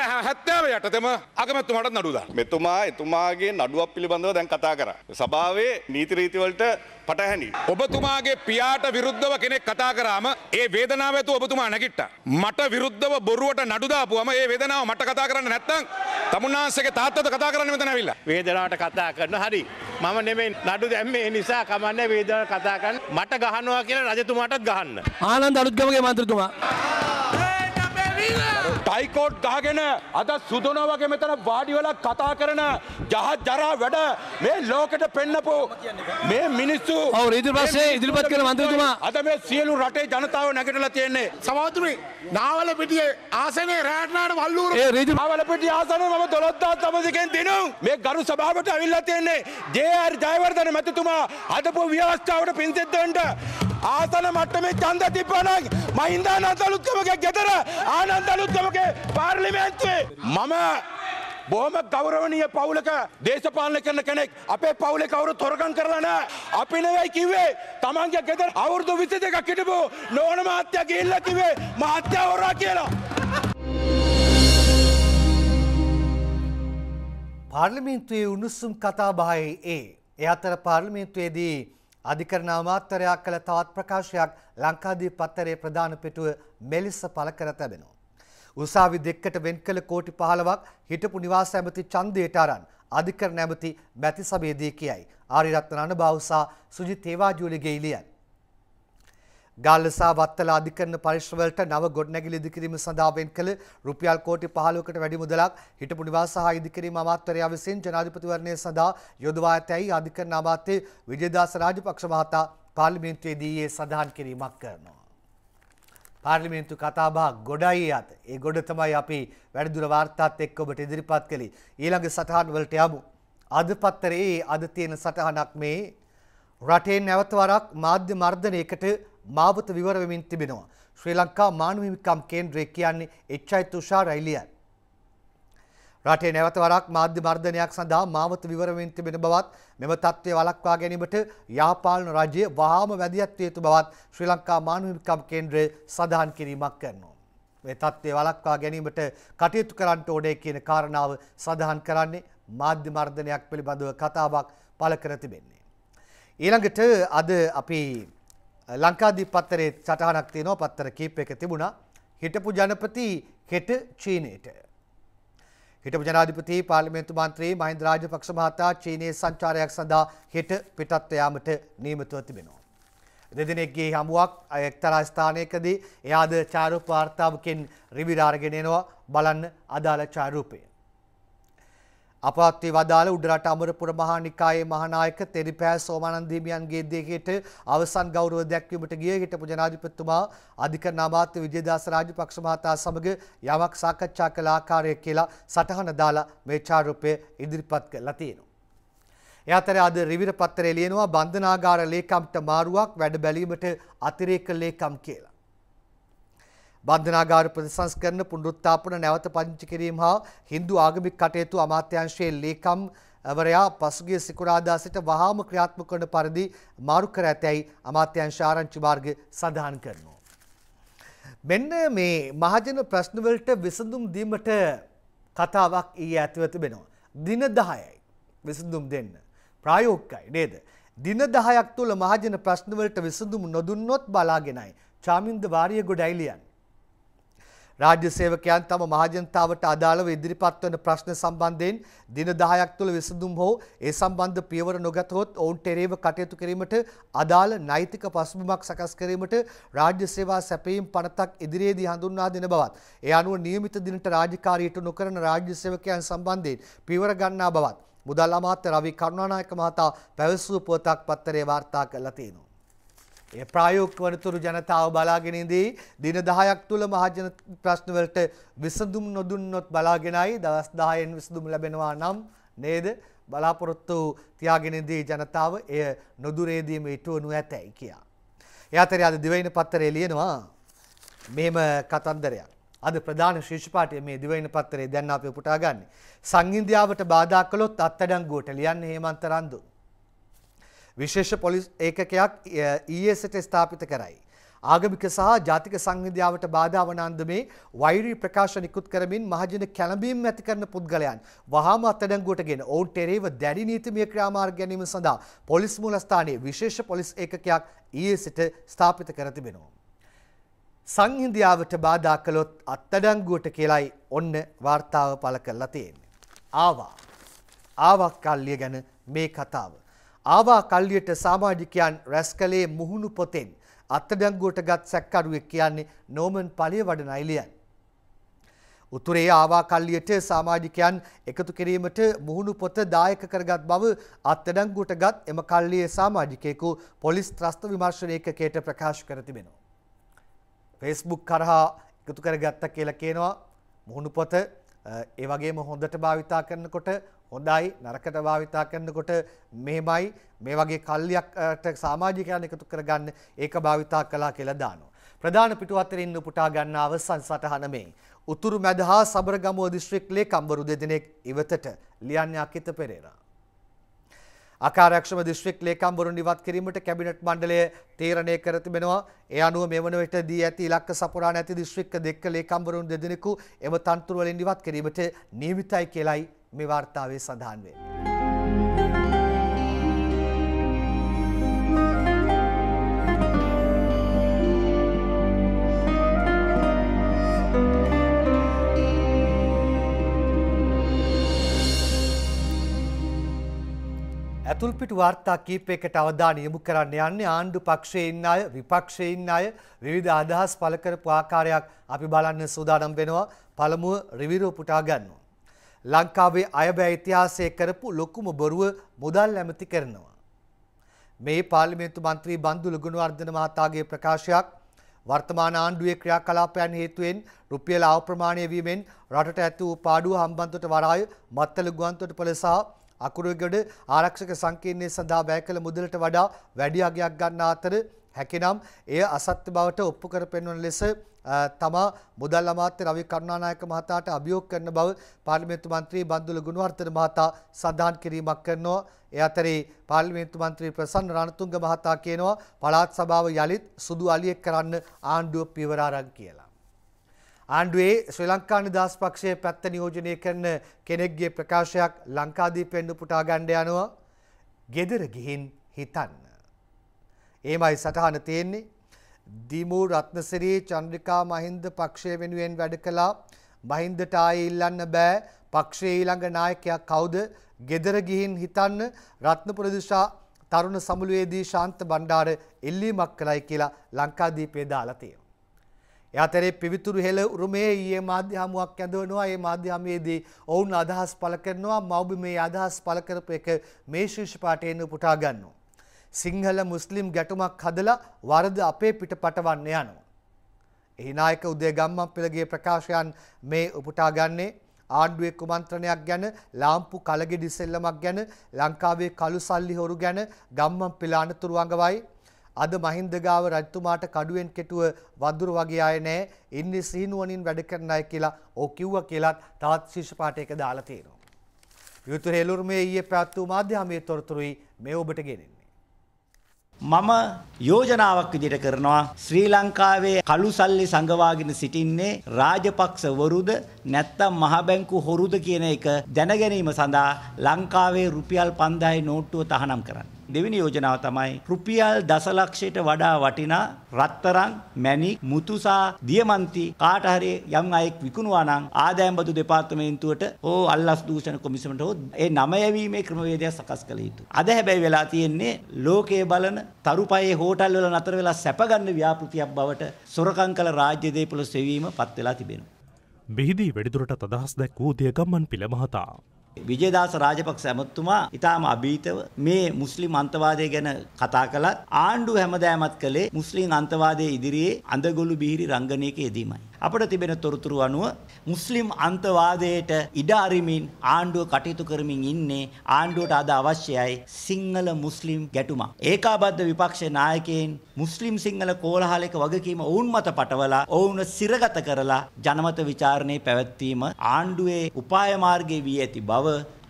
70 යටතේම අගමැත්තුමාට නඩුව දාන්න. මෙතුමා එතුමාගේ නඩුවක් පිළිබඳව දැන් කතා කරා. සභාවේ නීති රීති වලට පටහැනි. ඔබතුමාගේ පියාට විරුද්ධව කෙනෙක් කතා කරාම ඒ වේදනාව ඇතු ඔබතුමා නැගිට්ට. මට විරුද්ධව බොරුවට නඩුදාපුුවම ඒ වේදනාව මට කතා කරන්න නැත්තං තමුන්නාන්සගේ තාත්තද කතා කරන්න මෙතන ඇවිල්ලා. වේදනාවට කතා කරන හරි. මම නෙමෙයි නඩු දැම්මේ නිසා කමන්න වේදනාව කතා කරන්න මට ගහනවා කියලා රජතුමාටත් ගහන්න. ආනන්ද අලුත්ගමගේ මන්ත්‍රතුමා. ටයිකෝට් ගහගෙන අද සුදුන වගේ මෙතන වාඩිවෙලා කතා කරන ජහත් ජරා වැඩ මේ ලෝකට පෙන්නපු මේ මිනිස්සු ඔව් ඉදිරි පස්සේ ඉදිරිපත් කරන මන්ත්‍රීතුමා අද මේ සියලු රටේ ජනතාව නැගිටලා තියෙන්නේ සමාතුනේ නාවල පිටියේ ආසනේ රැටනාට වල්ලූරු ඒ රීති නාවල පිටියේ ආසනේ මම 12900 කින් දිනු මේ ගරු සභාවට අවිල්ලා තියෙන්නේ ජේ.ආර් ජයවර්ධන මැතිතුමා අදපු ව්‍යවස්ථාවට පින් දෙන්න ආසන මට්ටමේ ඡන්ද තිබ්බනම් මහින්දානන්ද අලුත්කමගේ ගෙදර ආනන්ද අලුත්කමගේ පාර්ලිමේන්තුවේ මම බොහොම ගෞරවනීය පවුලක දේශපාලනය කරන කෙනෙක් අපේ පවුලේ කවුරු තොරගම් කරලා නැහැ. අපි නෙවෙයි කිව්වේ තමන්ගේ ගෙදර අවුරුදු 22ක් හිටපු නෝන මහත්තයා ගිහිල්ලා කිව්වේ මහත්තයා හොරා කියලා. පාර්ලිමේන්තුවේ උණුසුම් කතාබහේ ඒ. ඒ අතර පාර්ලිමේන්තුවේදී අධිකරණ අමාත්‍යරයක් කළ තවත් ප්‍රකාශයක් ලංකාදීප පත්තරේ ප්‍රධාන පිටුව මෙලෙස පළ කර තිබෙනවා. උසාවි දෙකට වෙන් කළ කෝටි 15ක් හිටපු නිවාස ඇමති ඡන්දයට අරන් අධිකරණ ඇමති මැතිසභේදී කියයි. ආරියරත්න අනබාවුසා සුජිත් හේවාජුලිගේ ඉලියන්. ගාල්ල සහ වත්තල අධිකරණ පරිශ්‍රවලට නව ගොඩනැගිලි ඉදිකිරීම සඳහා වෙන් කළ රුපියල් කෝටි 15කට වැඩි මුදලක් හිටපු නිවාස සහ ඉදිකිරීම අමාත්‍යවරයා විසින් ජනාධිපතිවරණය සඳහා යොදවා ඇතැයි අධිකරණ අමාත්‍ය විජේදාස රාජපක්ෂ මහතා පාර්ලිමේන්තුවේදී ඒ සඳහන් කිරීමක් කරනවා. පාර්ලිමේන්තු කතාබහ ගොඩයි අත ඒ ගොඩ තමයි අපි වැඩදුර වාර්තාත් එක්ක ඔබට ඉදිරිපත් කළේ ඊළඟ සටහන් වලට යමු අද පත්තරේ අද තියෙන සටහනක් මේ රටේ නැවත වරක් මාධ්‍ය මර්ධනයකට මාවත විවර වෙමින් තිබෙනවා. ශ්‍රී ලංකා මානව හිමිකම් කේන්ද්‍රය කියන්නේ එච්.අයි. තුෂාර අයිලියන්. රටේ නැවත වරක් මාධ්‍ය මර්ධනයක් සඳහා මාවත විවරමින් තිබෙන බවත් මෙම තත්ත්වය වළක්වා ගැනීමට යාපාලන රජය වහාම වැදියත්විය යුතු බවත් ශ්‍රී ලංකා මානව හිමිකම් කේන්ද්‍රය සඳහන් කිරීමක් කරනවා. මේ තත්ත්වය වළක්වා ගැනීමට කටයුතු කරන්න ඕනේ කියන කාරණාව සඳහන් කරන්නේ මාධ්‍ය මර්ධනයක් පිළිබඳව කතාවක් පළ කර තිබෙන්නේ. ඊළඟට අද අපි ලංකාදී පත්තරේ සටහනක් තියෙනවා පත්තර කීප එක තිබුණා හිටපු ජනපති හෙට චීනයට. හිටපු ජනාධිපති පාර්ලිමේන්තු මන්ත්‍රී මහින්ද රාජපක්ෂ මහතා චීනයේ සංචාරයක් සඳහා හෙට පිටත් යාමට නියමිතව තිබෙනවා. දෙදෙනෙක්ගේ හමුවක් එක්තරා ස්ථානයකදී එයාද ඡාරූප වාර්තාවකින් රිවිරාරගෙන එනවා බලන්න අදාළ ඡාරූපය. අපවත්වී වදාළ උඩරට අමරපුර මහානිකායේ මහනායක තෙරිපෑ සෝමානන්ද හිමියන්ගේ දෙකේට අවසන් ගෞරව දැක්වීමට ගිය හිටපු ජනාධිපතිතුමා අධිකරණ අමාත්‍ය විජේදාස රාජපක්ෂ මහතා සමග යමක් සාකච්ඡා කළ ආකාරය කියලා සටහන දාලා මේ චාරූපය ඉදිරිපත් කළා තියෙනවා. ඒ අතර අද රිවිර පත්‍රය ලියනවා බන්ධනාගාර ලේකම්ට මාරුවක් වැඩ බැලීමට අතිරේක ලේකම් කියලා. බන්ධනාගාර ප්‍රතිසංස්කරණ පුනරුත්ථාපන නැවත පදිංචි කිරීම හා Hindu ආගමික කටයුතු අමාත්‍යාංශයේ ලේකම් වරයා පසුගිය සිකුරාදා සිට වහාම ක්‍රියාත්මක කරන පරිදි මාරු කර ඇතැයි අමාත්‍යාංශ ආරංචි මාර්ග සඳහන් කරනවා. මෙන්න මේ මහජන ප්‍රශ්න වලට විසඳුම් දීමට කතාවක් ඊයේ ඇතිව තිබෙනවා. දින 10යි විසඳුම් දෙන්න. ප්‍රායෝගිකයි නේද? දින 10ක් තුළ මහජන ප්‍රශ්න වලට විසඳුම් නොදුන්නොත් බලාගෙනයි. චාමින්ද වාරියගොඩ අයිලියන් රාජ්‍ය සේවකයන් තම මහජනතාවට අදාළව ඉදිරිපත් වන ප්‍රශ්න සම්බන්ධයෙන් දින 10ක් තුළ විසඳුම් හෝ ඒ සම්බන්ධ පියවර නොගතහොත් ඔවුන්ට එරෙහිව කටයුතු කිරීමට අදාළ නෛතික පසුබිමක් සකස් කිරීමට රාජ්‍ය සේවා සැපයීම් පනතක් ඉදිරියේදී හඳුන්වා දෙන බවත් ඒ අනුව නියමිත දිනට රාජකාරීට නොකරන රාජ්‍ය සේවකයන් සම්බන්ධයෙන් පියවර ගන්නා බවත් මුදල් අමාත්‍ය රවි කරුණානායක මහතා පැවසූ පුවතක් පත්තරේ වාර්තා කළා තියෙනවා ඒ ප්‍රායෝගික වනතුරු ජනතාව බලාගෙනදී දින 10ක් තුල මහජන ප්‍රශ්නවලට විසඳුම් නොදුන්නොත් බලාගෙනයි දවස් 10න් විසඳුම් ලැබෙනවා නම් නේද බලාපොරොත්තු තියාගෙනදී ජනතාව එය නොදුරේදීම ඉටුවනු ඇතැයි කියා. ඒ අතරේ අද දිවයින පත්තරේ ලියනවා මෙහෙම කතන්දරයක්. අද ප්‍රධාන ශිෂ්පාටය මේ දිවයින පත්තරේ දැන් අපි උපුටා ගන්න. සංහින්දියාවට බාධා කළොත් අත්අඩංගුවට ලියන්නේ හේමන්ත රන්දු. විශේෂ පොලිස් ඒකකයක් ඊයේ සිට e ස්ථාපිත කරයි. ආගමික සහ ජාතික සංවිධාවට බාධා වන අන්දමේ වෛරී ප්‍රකාශ නිකුත් කරමින් මහජන කැළඹීම් ඇති කරන පුද්ගලයන් වහාම අත්අඩංගුවටගෙන ඔවුන්ට එරෙහිව දැඩි නීතිමය ක්‍රියාමාර්ග ගැනීම සඳහා පොලිස් මූලස්ථානයේ විශේෂ පොලිස් ඒකකයක් ඊයේ e සිට ස්ථාපිත කර තිබෙනවා. සංහිඳියාවට බාධා කළොත් අත්අඩංගුවට කියලයි ඔන්න වාර්තාව පළ කරලා තියෙන්නේ. ආවා. ආවක් කල්ලිය ගැන මේ කතාව. ආවා කල්ලියට සාමාජිකයන් රැස් කළේ මුහුණු පොතෙන් අත්අඩංගුවට ගත් සැකකරුවෙක් කියන්නේ නෝමන් පලිය වඩන අයිලියන්. උතුරේ ආවා කල්ලියට සාමාජිකයන් එකතු කිරීමට මුහුණු පොත දායක කරගත් බව අත්අඩංගුවට ගත් එම කල්ලියේ සාමාජිකයෙකු පොලිස් ත්‍රස්ත විමර්ශන ඒකකයට ප්‍රකාශ කර තිබෙනවා. ෆේස්බුක් කරහා එකතු කරගත්ත කියලා කියනවා මුහුණු පොත ඒ වගේම හොඳට භාවිතා කරනකොට හොඳයි නරකට භාවිතා කරනකොට මෙහෙමයි මේ වගේ කල්ලියක්ට සමාජිකයන් එකතු කරගන්න ඒක භාවිතා කළා කියලා දානවා. ප්‍රධාන පිටුවතරෙන් උපුටා ගන්න අවසන් සටහන මේ. උතුරු මැද හා සබරගමුව දිස්ත්‍රික් ලේකම්වරු දෙදෙනෙක් ඉවතට ලියන්නේ අකිත පෙරේරා. ආකාරයක්ෂම දිස්ත්‍රික් ලේකම්වරුන් ඉවත් කිරීමට කැබිනට් මණ්ඩලය තීරණය කර තිබෙනවා. ඒ අනුව මේ වන විට දී ඇති ඉලක්ක සපුරා නැති දිස්ත්‍රික්ක දෙක ලේකම්වරුන් දෙදෙනෙකු එම තනතුරු වලින් ඉවත් කිරීමට නියමිතයි කියලයි මේ වාර්තාවේ සඳහන් වේ. ඇතුල්පිට වාර්තා කීපයකට අවධානය යොමු කරන්න යන්නේ ආණ්ඩු පක්ෂයේ ඉන්න අය විපක්ෂයේ ඉන්න අය විවිධ අදහස් පළ කරපු ආකාරයක් අපි බලන්න සූදානම් වෙනවා පළමුව රිවිරෝ පුටා ගන්නවා ලංකාවේ අයබෑ ඉතිහාසය කරපු ලොකුම බොරුව මුදල් ඇමති කරනවා. මේ පාර්ලිමේන්තු මන්ත්‍රී බන්දුල ගුණවර්ධන මහතාගේ ප්‍රකාශයක් වර්තමාන ආණ්ඩුවේ ක්‍රියාකලාපයන් හේතුවෙන් රුපියල් අවප්‍රමාණය වීමෙන් රටට ඇති වූ පාඩුව හම්බන්තොට වරාය මත්තල ගුවන්තොටුපළ සහ අකුරුගඩ ආරක්ෂක සංකීර්ණය සඳහා වැය කළ මුදලට වඩා වැඩි අගයක් ගන්න අතර හැකිනම් එය අසත්‍ය බවට ඔප්පු කර පෙන්වන ලෙස තමා මුදල් අමාත්‍ය රවි කරුණානායක මහතාට අභියෝග කරන බව පාර්ලිමේන්තු මන්ත්‍රී බන්දුල ගුණවර්ධන මහතා සඳහන් කිරීමක් කරනවා. ඒ අතරේ පාර්ලිමේන්තු මන්ත්‍රී ප්‍රසන්න රණතුංග මහතා කියනවා පළාත් සභාව යලිත් සුදු අලියෙක් කරන්න ආණ්ඩුව පියවර අරන් කියලා. ආණ්ඩුවේ ශ්‍රී ලංකා නිදහස් පක්ෂයේ පැත්ත නියෝජනය කරන කෙනෙක්ගේ ප්‍රකාශයක් ලංකාදීපෙන් උපුටා ගන්න යනවා. gedara gihin hitanna එහෙමයි සටහන තියෙන්නේ. දිමු රත්නසිරී චන්ද්‍රිකා මහින්ද පක්ෂය වෙනුවෙන් වැඩ කළා. මහින්දට ආයේ ඉල්ලන්න බෑ. පක්ෂයේ ඊළඟ නායකයා කවුද? ගෙදර ගිහින් හිතන්න රත්නපුර දිසා තරුණ සමුළුවේදී ශාන්ත බණ්ඩාර එල්ලීමක් කළයි කියලා ලංකාදීපේ දාලා තියෙනවා. එයාතරේ පිවිතුරු හෙළ උරුමේ ඊයේ මාධ්‍ය හමුවක් ඇඳවනවා. ඒ මාධ්‍ය හමුවේදී ඔවුන් අදහස් පළ කරනවා. මව්බිමේ අදහස් පළ කරපු එක මේ ශීර්ෂ පාඨයෙන් පුටා ගන්නවා. සිංහල මුස්ලිම් ගැටුමක් හදලා වරද අපේ පිට පටවන්න යනවා. එහි නායක උදේ ගම්මන්පිලගේ ප්‍රකාශයන් මේ උපුටා ගන්නේ ආණ්ඩුවේ කුමන්ත්‍රණයක් ගැන ලාම්පු කලගෙඩි සෙල්ලමක් ගැන ලංකාවේ කළු සල්ලි හොරු ගැන ගම්මන්පිල අනතුරු අඟවයි. අද මහින්දගාව රජතුමාට කඩුවෙන් කෙටුව වදුර වගේ අය නෑ ඉන්නේ සීනුවනින් වැඩ කරන අය කියලා ඕ කිව්වා කියලත් තවත් ශිෂ්‍ය පාඨයක දාලා තියෙනවා. යුතුය හෙළුරුමේ ඊයේ පැවැත් වූ මාධ්‍ය හමුවේ තොරතුරුයි මේ ඔබට ගෙනෙන්නේ. මම යෝජනාවක් විදිහට කරනවා ශ්‍රී ලංකාවේ කළු සල්ලි සංගවාගෙන සිටින්නේ රාජපක්ෂ වරුද නැත්නම් මහ බැංකු හොරුද කියන එක දැන ගැනීම සඳහා ලංකාවේ රුපියල් 5000 නෝට්ටුව තහනම් කරන්න. දෙවෙනි යෝජනාව තමයි රුපියල් දසලක්ෂයට වඩා වටිනා රත්තරන් මැණික් මුතුසා දියමන්ති කාට හරි යම් අයෙක් විකුණුවා නම් ආදායම් බදු දෙපාර්තමේන්තුවට හෝ අල්ලස් දූෂණ කොමිසමට හෝ ඒ නම යැවීමේ ක්‍රමවේදය සකස් කළ යුතුයි. අද හැබැයි වෙලා තියෙන්නේ ලෝකයේ බලන තරුපයේ හෝටල් වල නතර වෙලා සැපගන්න ව්‍යාපෘතියක් බවට සොරකම් කළ රාජ්‍ය දේපොළ සෙවීම පත් වෙලා තිබෙනවා. බිහිදී වැඩිදුරටත් අදහස් දැක් වූ දියගම්මන් පිළ මහතා විජේදාස රාජපක්ෂ ඇමතුමා ඉතාම අභීතව මේ මුස්ලිම් අන්තවාදය ගැන කතා කළත් ආණ්ඩුව හැමදෑමත් කළේ මුස්ලිම් අන්තවාදයේ ඉදිරියේ අඳගොළු බිහිරි රංගනයක යෙදීමයි. අපට තිබෙන තොරතුරු අනුව මුස්ලිම් අන්තවාදයට ඉඩ අරිමින් ආණ්ඩුව කටයුතු කරමින් ඉන්නේ ආණ්ඩුවට අද අවශ්‍යයි සිංහල මුස්ලිම් ගැටුමක්. ඒකාබද්ධ විපක්ෂ නායකයන් මුස්ලිම් සිංහල කෝලහලයක වගකීම ඔවුන් මත පටවලා ඔවුන් සිරගත කරලා ජනමත විචාරණේ පැවැත්වීම ආණ්ඩුවේ උපාය මාර්ගයේ වී ඇති බව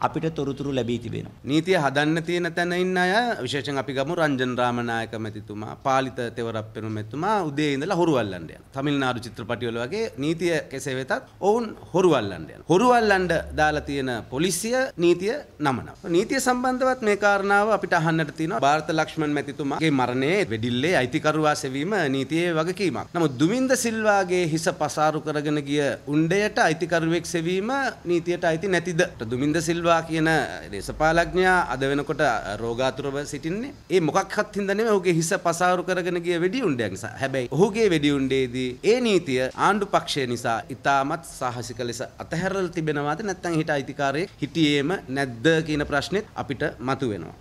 අපිට තොරතුරු ලැබී තිබෙනවා. නීතිය හදන්න තියෙන තැන ඉන්න අය විශේෂයෙන් අපි ගමු රංජන් රාමනායක මැතිතුමා, පාලිත තෙවරප්පෙනු මැතිතුමා උදේ ඉඳලා හොරු අල්ලන්න යනවා. තමිල්නාඩු චිත්‍රපටිවල වගේ නීතිය කෙසේ වෙතත් ඔවුන් හොරු අල්ලන්න යනවා. හොරු අල්ලන්න දාලා තියෙන පොලිසිය නීතිය නමනවා. නීතිය සම්බන්ධවත් මේ කාරණාව අපිට අහන්නට තියෙනවා. ಭಾರತ ලක්ෂ්මන් මැතිතුමාගේ මරණයේ වෙඩිල්ලේ අයිතිකරුවා සෙවීම නීතියේ වගකීමක්. නමුත් දුමින්ද සිල්වාගේ හිස පසාරු කරගෙන ගිය උණ්ඩයට අයිතිකරුවෙක් සෙවීම නීතියට අයිති නැතිද? දුමින්ද සිල්වා ලැබේවා කියන දේශපාලඥයා අද වෙනකොට රෝගාතුරව සිටින්නේ. ඒ මොකක්වත් හින්දා නෙමෙයි ඔහුගේ හිස පසාරු කරගෙන ගිය වෙඩි උණ්ඩයක් නිසා. හැබැයි ඔහුගේ වෙඩි උණ්ඩේදී ඒ නීතිය ආණ්ඩු පක්ෂය නිසා ඉතාමත් සාහසික ලෙස අතහැරලා තිබෙනවාද නැත්නම් හිට අයිතිකාරයෙක් හිටියේම නැද්ද කියන ප්‍රශ්නෙත් අපිට මතුවෙනවා.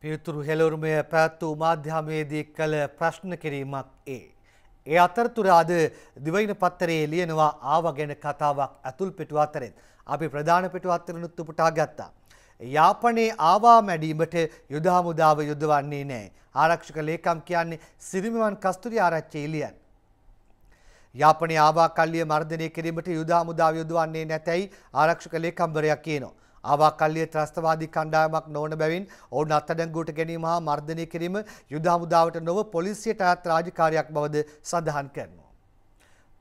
පියුතුරු හෙළවරුමය පැවැත් වූ මාධ්‍යමයේදී කළ ප්‍රශ්න කිරීමක් ඒ ඒ අතරතුර අද දිවයින පත්තරයේ ලියනවා ආව ගැන කතාවක් ඇතුල් පිටු අතරෙත්. අපි ප්‍රධාන පිටු අත්තරනුත් උපුටා ගත්තා. යාපනයේ ආවා මැඩීමට යුදහමුදාව යුදවන්නේ නෑ. ආරක්ෂක ලේකම් කියන්නේ සිරිමිවන් කස්තුරි ආරච්චි ඉලියන්. යාපනයේ ආවා කල්ලිය මර්ධනය කිරීමට යුදහමුදාව යුදවන්නේ නැතැයි ආරක්ෂක ලේකම්වරයා කියනවා. ආවාකල්ලිය ත්‍රස්තවාදී කණ්ඩායමක් නොවන බැවින් ඔවුන් අත්අඩංගුවට ගැනීම හා මර්ධනය කිරීම යුද හමුදාවට නොව පොලිසියට අයත් රාජකාරියක් බවද සඳහන් කරනවා.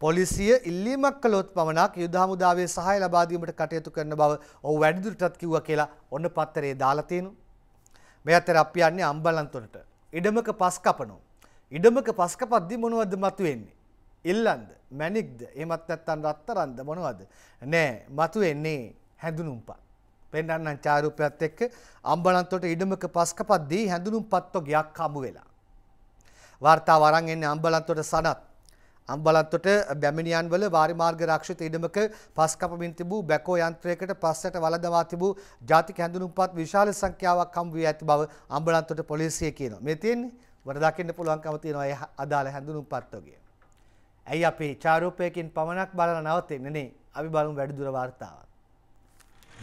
පොලිසිය ඉල්ලීමක් කළොත් පමණක් යුද හමුදාවේ සහාය ලබා දීමට කටයුතු කරන බව ඔහු වැඩිදුරටත් කිව්වා කියලා ඔන්න පත්තරේ දාලා තියෙනවා. මේ අතර අපි යන්නේ අම්බලන්තොනට. ඉඩමක පස් කපනවා. ඉඩමක පස් කපද්දී මොනවද මතුවෙන්නේ? ඉල්ලන්ද, මැණික්ද, එහෙමත් නැත්නම් රත්තරන්ද මොනවද? නෑ, මතුවෙන්නේ හැඳුනුම්පත්. පෙන්වන්නන් ඡායරූපයත් එක්ක අම්බලන්තොට ඉඩමක පස්කපත් දී හැඳුනුම්පත්ව ගයක් හමු වෙලා. වාර්තාව අරන් එන්නේ අම්බලන්තොට සනත්. අම්බලන්තොට බැමිණියන් වල වාරිමාර්ග රක්ෂිත ඉඩමක පස්කපමින් තිබූ බැකෝ යන්ත්‍රයකට පස්සට වළඳවා තිබූ ජාතික හැඳුනුම්පත් විශාල සංඛ්‍යාවක් හමු වී ඇති බව අම්බලන්තොට පොලිසිය කියනවා. මේ තියෙන්නේ වරදකින්න පුළුවන්කම තියෙනවා ඒ අදාළ හැඳුනුම්පත් වගේ. ඇයි අපි චාරූපයකින් පමණක් බලලා නවතින්නේ නේ? අපි බලමු වැඩිදුර වාර්තාවක්.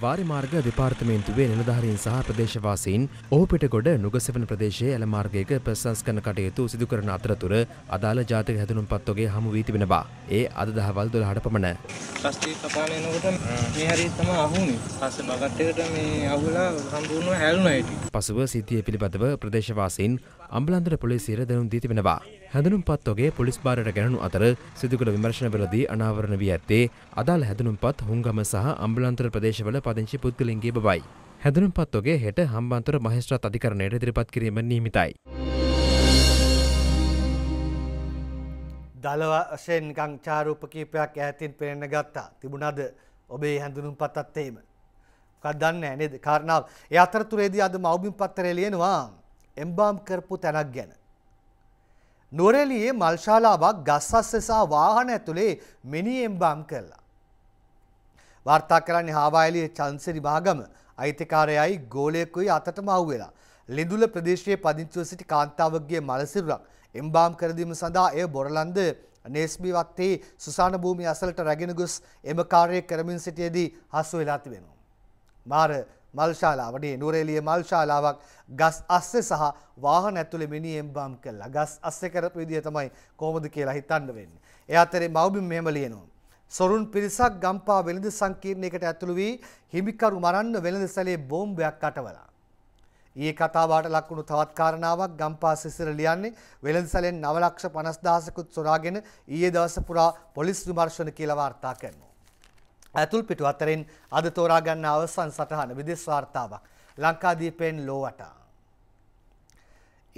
වාරිමාර්ග දෙපාර්තමේන්තුවේ නිලධාරීන් සහ ප්‍රදේශවාසීන් ඕපිටගොඩ නුගසෙවන ප්‍රදේශයේ ඇල මාර්ගයක ප්‍රසංස්කරණ කටයුතු සිදු කරන අතරතුර අදාළ ජාතික හැඳුනුම්පත් වගේ හමු වී තිබෙනවා. ඒ අද දහවල් 12ට පමණ. පස්සේ කපාන එනකොට මේ හරිය තමයි අහුනේ. පස්සේ බගත් එකට මේ අහුලා සම්පූර්ණව හැලුණා ඒටි. පසුව සිතිය පිළිබඳව ප්‍රදේශවාසීන් අම්බලන්දර පොලිසියට දැනුම් දී තිබෙනවා. හැඳුනුම් පත් ඔගේ පොලිස් භාරයට ගැනු අතර සිදුකළ විමර්ශනවලදී අනාවරණ වී ඇත්තේ අදාළ හැඳුනුම් පත් හුංගම සහ අම්බලන්තර ප්‍රදේශවල පදිංචි පුද්ගලින්ගේ බවයි. හැඳුනුම් පත් ඔගේ හෙට හම්බන්තර මහේස්ත්‍රාත් අධිකරණයට ඉදිරිපත් කිරීම නියමිතයි. දළ වශයෙන් නිකං චාරූප කීපයක් ඈතින් පෙනෙන්න ගත්තා. තිබුණාද ඔබේ හැඳුනුම් පතත් එහෙම. මොකක්ද දන්නේ නැහැ නේද? කාරණාව. ඒ අතරතුරේදී අද මව්බිම් පත්තරේ ලියනවා එම්බාම් කරපු තැනක් ගැන. නොරෙලියේ මල්ශාලාවක් ගස්සස්සෙසා වාහන ඇතුළේ මිනි එම්බාම් කල්ලා. වාර්තා කරන්නේ හාවායිලිය චන්සරි භාගම අයිතිකාරයයි ගෝලයකුයි අතට මව් වෙලා. ලිඳුල ප්‍රදේශයේ පදිංචිව සිටි කාන්තාවගේ මලසිරුරක් එම්බාම් කරදීම සඳහා එය බොරලන්ද නේස්බි වත්තේ සුසාන භූමිය අසලට රැගෙන ගොස් එම කාර්යය කරමින් සිටියේදී හසු වෙලා තිබෙනවා. මාර මල්ශාලාවට නුරේලිය මල්ශාලාවක් ගස් අස්සේ සහ වාහන ඇතුළේ මිනි එම්බම් කළා. ගස් අස්සේ කරපු විදිය තමයි කොහොමද කියලා හිතන්න වෙන්නේ. ඒ අතරේ මව්බිම් මෙහෙම ලියනවා. සොරුන් පිරිසක් ගම්පා වෙළඳ සංකීර්ණයකට ඇතුළු වී හිමිකරු මරන්න වෙළඳ සැලේ බෝම්බයක් අටවලා. ඒ කතාවට ලක්වුණු තවත් කාරණාවක් ගම්පා සිසිර ලියන්නේ වෙළඳ සැලෙන් නවලක්ෂ පනස්දාසකුත් සොරාගෙන ඊයේ දවස පුරා පොලිස් විමර්ශන කියලා වාර්තා කරනවා. ඇතුල් පිටු අතරින් අද තෝරා ගන්න අවසන් සටහන විදෙස් වාර්තාවක්. ලංකාදීපයෙන් ලෝවටා.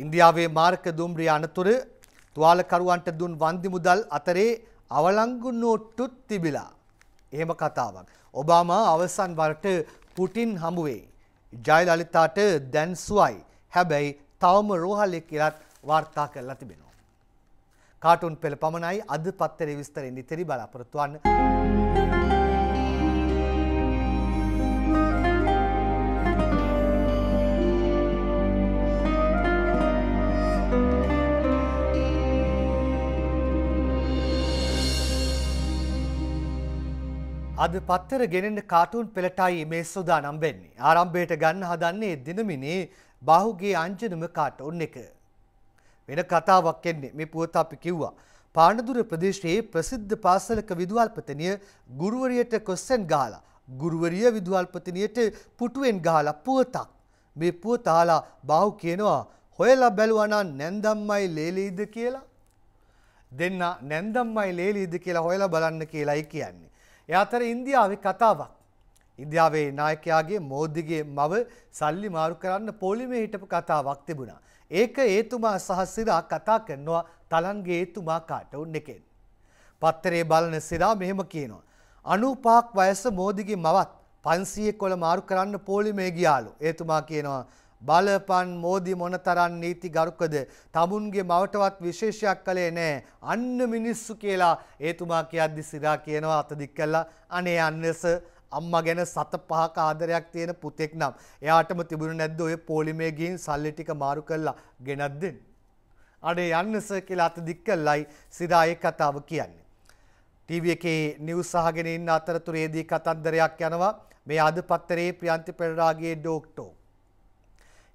ඉන්දියාවේ මාර්ක දුම්රිය අනතුර තුවාලකරුවන්ට දුන් වන්දි මුදල් අතරේ අවලංගු නෝට්ටුත් තිබිලා. එහෙම කතාවක්. ඔබාමා අවසන් වරට පුටින් හමුවේ. ජයලලිතාට දැන් සුවයි. හැබැයි තවම රෝහලේ කියලත් වාර්තා කරලා තිබෙනවා. කාටුන් පෙළ පමණයි අද පත්තරේ විස්තරෙන් ඉතිරි බලාපොරොත්තු වන්න. අද පත්තර ගෙනෙන කාටුන් පෙළටයි මේ සුදානම් වෙන්නේ. ආරම්භයට ගන්න හදන්නේ දිනමිනේ බාහුගේ අංජනම කාටුන් එක. වෙන කතාවක් එන්නේ මේ පුවත අපි කිව්වා. පානදුර ප්‍රදේශයේ ප්‍රසිද්ධ පාසලක විදුහල්පතිනිය ගුරුවරියට කොස්සෙන් ගහලා ගුරුවරිය විදුහල්පතිනියට පුටුවෙන් ගහලා පුවතක්. මේ පුවත අහලා බාහු කියනවා හොයලා බැලුවා නම් නැන්දම්මයි ලේලීද කියලා. දෙන්න නැන්දම්මයි ලේලීද කියලා හොයලා බලන්න කියලායි කියන්නේ. ඒ අතර ඉන්දියාවේ කතාවක්. ඉන්දියාවේ නායකයාගේ මෝදිගේ මව සල්ලි මාරු කරන්න පොලිමේ හිටපු කතාවක් තිබුණා. ඒක ඒතුමා සහ සිරා කතා කරනවා තලන්ගේ ඒතුමා කාටවුන් එකෙන්. පත්තරේ බලන සිරා මෙහෙම කියනවා. අනූපාක් වයස මෝදිගේ මවත් පන්සියෙක් කොළ මාරු කරන්න පොලිමේ ගියාලු. ඒතුමා කියනවා බලපන් මෝදි මොනතරම් නීති ගරුකද තමුන්ගේ මවටවත් විශේෂයක් කළේ නෑ අන්න මිනිස්සු කියලා ඒතුමා කියද්දි සිරා කියනවා අත දික් කළා අනේ අන්නස අම්මා ගැන සත පහක ආදරයක් තියෙන පුතෙක් නම් එයාටම තිබුණ නැද්ද ඔය පොලිමේ ගිහින් සල්ලි ටික මාරු කරලා ගෙනත් දෙන්න අඩේ යන්නස කියලා අත දික් කළයි සිරා ඒ කතාව කියන්නේ ටීවී එකේ නිවුස් අහගෙන ඉන්න අතරතුරේදී කතන්දරයක් යනවා මේ අද පත්තරේ ප්‍රියන්ති පෙරරාගේ ඩොක්ටෝ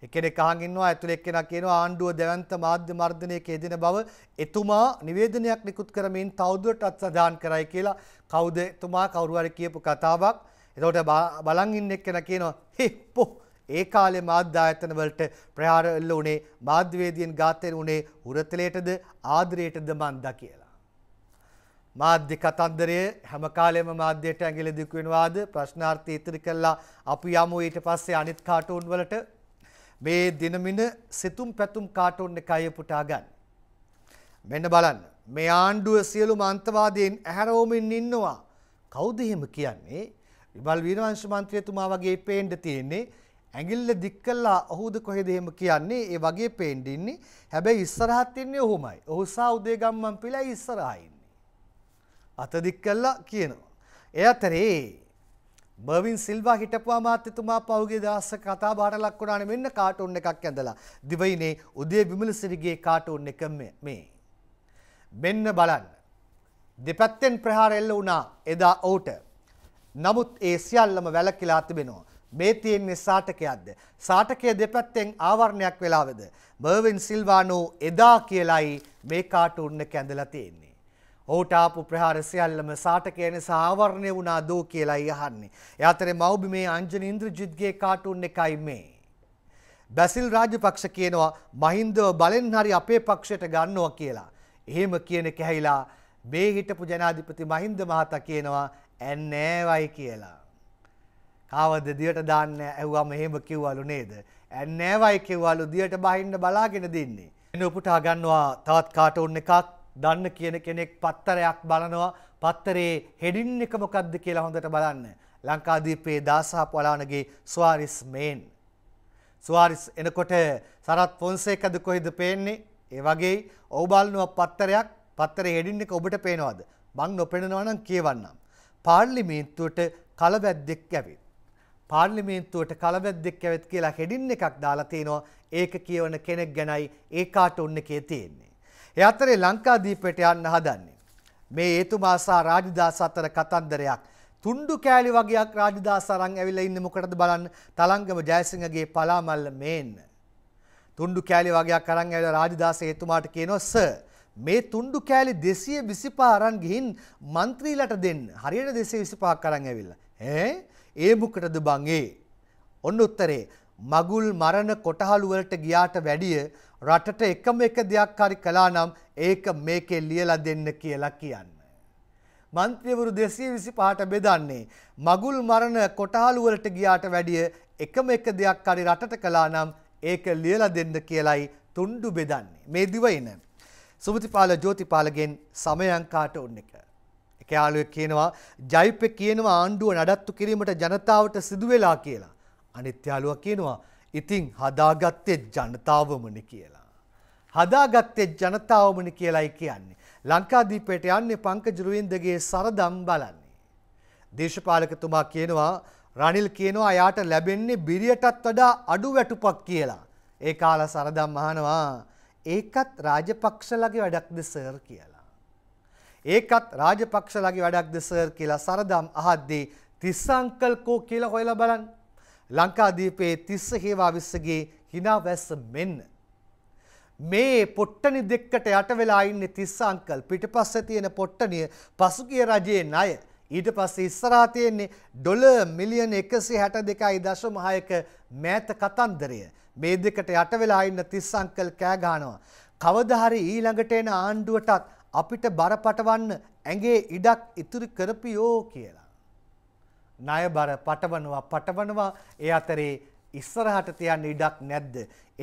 එක්කෙනෙක් අහන් ඉන්නවා ඇතුළේ එක්කෙනා කියනවා ආණ්ඩුව දැවැන්ත මාධ්‍ය මර්ධනයක යෙදෙන බව එතුමා නිවේදනයක් නිකුත් කරමින් තවදුරටත් සඳහන් කරයි කියලා කවුද එතුමා කවුරු හරි කියපු කතාවක්. එතකොට බලන් ඉන්න එක්කෙනා කියනවා හේ පො ඒ කාලේ මාධ්‍ය ආයතන වලට ප්‍රහාර එල්ල උනේ මාධ්‍යවේදීන් ඝාතයෙන් උනේ උරතලයටද ආදරයටද මන්දා කියලා. මාධ්‍ය කතන්දරය හැම කාලෙම මාධ්‍යයට ඇඟිලි දික් වෙනවාද ප්‍රශ්නාර්ථය ඉතිරි කළා අපි යමු ඊට පස්සේ අනිත් කාටූන් වලට මේ දිනමින සිතුම් පැතුම් කාටුන් එකයි පුටා ගන්න. මෙන්න බලන්න මේ ආණ්ඩුව සියලුම අන්තවාදීන් ඇහැරවමින් ඉන්නවා. කවුද එහෙම කියන්නේ? විමල් වීරවංශ මන්ත්‍රීතුමා වගේ පේන්න තියෙන්නේ ඇඟිල්ල දික් කළා ඔහුද කොහෙද එහෙම කියන්නේ ඒ වගේ පේන්න ඉන්නේ. හැබැයි ඉස්සරහත් ඉන්නේ ඔහුමයි. ඔහු සා උදේ ගම්මන් පිළයි ඉස්සරහා ඉන්නේ. අත දික් කළා කියනවා. එයාතරේ බර්වින් සිල්වා හිටපුවා මාත්‍යතුමා පහුගිය දවස්වල කතා බහට ලක් වුණානේ මෙන්න කාටුන් එකක් ඇඳලා. දිවයිනේ උදේ විමලසිරිගේ කාටුන් එක මේ. මෙන්න බලන්න. දෙපැත්තෙන් ප්‍රහාර එල්ල වුණා එදා ඔහුට. නමුත් ඒ සියල්ලම වැළකීලා තිබෙනවා. මේ තියෙන්නේ සාටකයක්ද? සාටකයේ දෙපැත්තෙන් ආවරණයක් වෙලාවද? බර්වින් සිල්වානෝ එදා කියලයි මේ කාටුන් එක ඇඳලා තියෙන්නේ. ඔහුට ආපු ප්‍රහාර සියල්ලම සාටකය නිසා ආවරණය වුණා දෝ කියලායි අහන්නේ. ඒ අතරේ මව්බිමේ අංජන ඉන්ද්‍රජිත්ගේ කාටුන් එකයි මේ. බැසිල් රාජපක්ෂ කියනවා මහින්දව බලෙන් හරි අපේ පක්ෂයට ගන්නවා කියලා. එහෙම කියන එක ඇහිලා මේ හිටපු ජනාධිපති මහින්ද මහතා කියනවා ඇන්නෑවයි කියලා. කවද දියට දාන්න ඇහුවම එහෙම කිව්වලු නේද? ඇන්නෑවයි කිව්වලු දියට බහින්න බලාගෙන දින්නේ. එන උපුටා ගන්නවා තවත් කාටුන් එකක් දන්න කියන කෙනෙක් පත්තරයක් බලනවා පත්තරේ හෙඩින් එක මොකක්ද කියලා හොඳට බලන්න. ලංකාදීපයේ දාසහ පලානගේ ස්වාරිස් මේන්. ස්වාරිස් එනකොට සරත් පොන්සේකද කොහෙද පේන්නේ? ඒ වගේ ඔව් බලනවා පත්තරයක් පත්තරේ හෙඩින් එක ඔබට පේනවද? මං නොපෙනෙනවා නම් කියවන්නම්. පාර්ලිමේන්තුවට කලවැද්දෙක් ඇවිත්. පාර්ලිමේන්තුවට කලවැද්දෙක් ඇවිත් කියලා හෙඩින් එකක් දාලා තිනවා. ඒක කියවන කෙනෙක් ගැනයි ඒ කාටුන් එකේ තියෙන්නේ. ඒ අතරේ ලංකාදීපයට යන්න හදන්නේ. මේ ඒතුමා සහ රාජදාස අතර කතන්දරයක්. තුණ්ඩු කෑලි වගේක් රාජදාස අරන් ඇවිල්ලා ඉන්නේ මොකටද බලන්න තලංගම ජයසිංහගේ පලාමල්ල මේන්න. තුණ්ඩු කෑලි වගේක් අරන් ඇවිල්ලා රාජදාස ඒතුමාට කියනවා සර් මේ තුණ්ඩු කෑලි 225 අරන් ගිහින් മന്ത്രിලට දෙන්න. හරියට 225ක් අරන් ඇවිල්ලා. ඈ ඒ මොකටද බං ඒ? ඔන්න උත්තරේ මගුල් මරණ කොටහළු වලට ගියාට වැඩිය රටට එකම එක දෙයක් හරි කළා නම් ඒක මේකේ ලියලා දෙන්න කියලා කියන්න. මන්ත්‍රීවරු 225ට බෙදන්නේ මගුල් මරණ කොටහළු වලට ගියාට වැඩිය එකම එක දෙයක් හරි රටට කළා නම් ඒක ලියලා දෙන්න කියලයි තුණ්ඩු බෙදන්නේ. මේ දිවයින සුභතිපාල ජෝතිපාලගෙන් සමයංකාට ඔන්න එක. එක යාළුවෙක් කියනවා ජයිපේ කියනවා ආණ්ඩුව නඩත්තු කිරීමට ජනතාවට සිදු වෙලා කියලා. අනිත් යාළුවා කියනවා ඉතින් හදාගත්තේ ජනතාවමන කියලා. හදාගත්තේ ජනතාවමන කියලයි කියන්නේ. ලංකාදීපයට යන්නේ පංකජ රුවෙන්දගේ සරදම් බලන්නේ. දේශපාලකතුමා කියනවා රනිල් කියනවා යාට ලැබෙන්නේ බිරියටත් වඩා අඩු වැටුපක් කියලා. ඒ කාලා සරදම් අහනවා ඒකත් රාජපක්ෂලගේ වැඩක්ද සර් කියලා. ඒකත් රාජපක්ෂලගේ වැඩක්ද සර් කියලා සරදම් අහද්දී තිස්සංකල් කෝ කියලා හොයලා බලන්න. ලංකාදීපයේ තිස්ස හේවා විස්සගේ හිනාවැස්ස මෙන්න. මේ පොට්ටනි දෙක්කට යට වෙලා ඉන්නේ තිස්ස අංකල් පිටිපස්සේ තියෙන පොට්ටනිය පසුගිය රජයේ ණය ඊට පස්සේ ඉස්සරහා තියෙන්නේ ඩොලර් මිලියන 162.6ක මෑත කතන්දරය මේ දෙකට යට වෙලා ඉන්න තිස්ස අංකල් කෑ ගහනවා කවදා හරි ඊළඟට එන ආණ්ඩුවටත් අපිට බරපටවන්න ඇඟේ ඉඩක් ඉතුරු කරපියෝ කියලා ණය බර පටවනවා පටවනවා ඒ අතරේ ඉස්සරහට තියන්න ඉඩක් නැද්ද?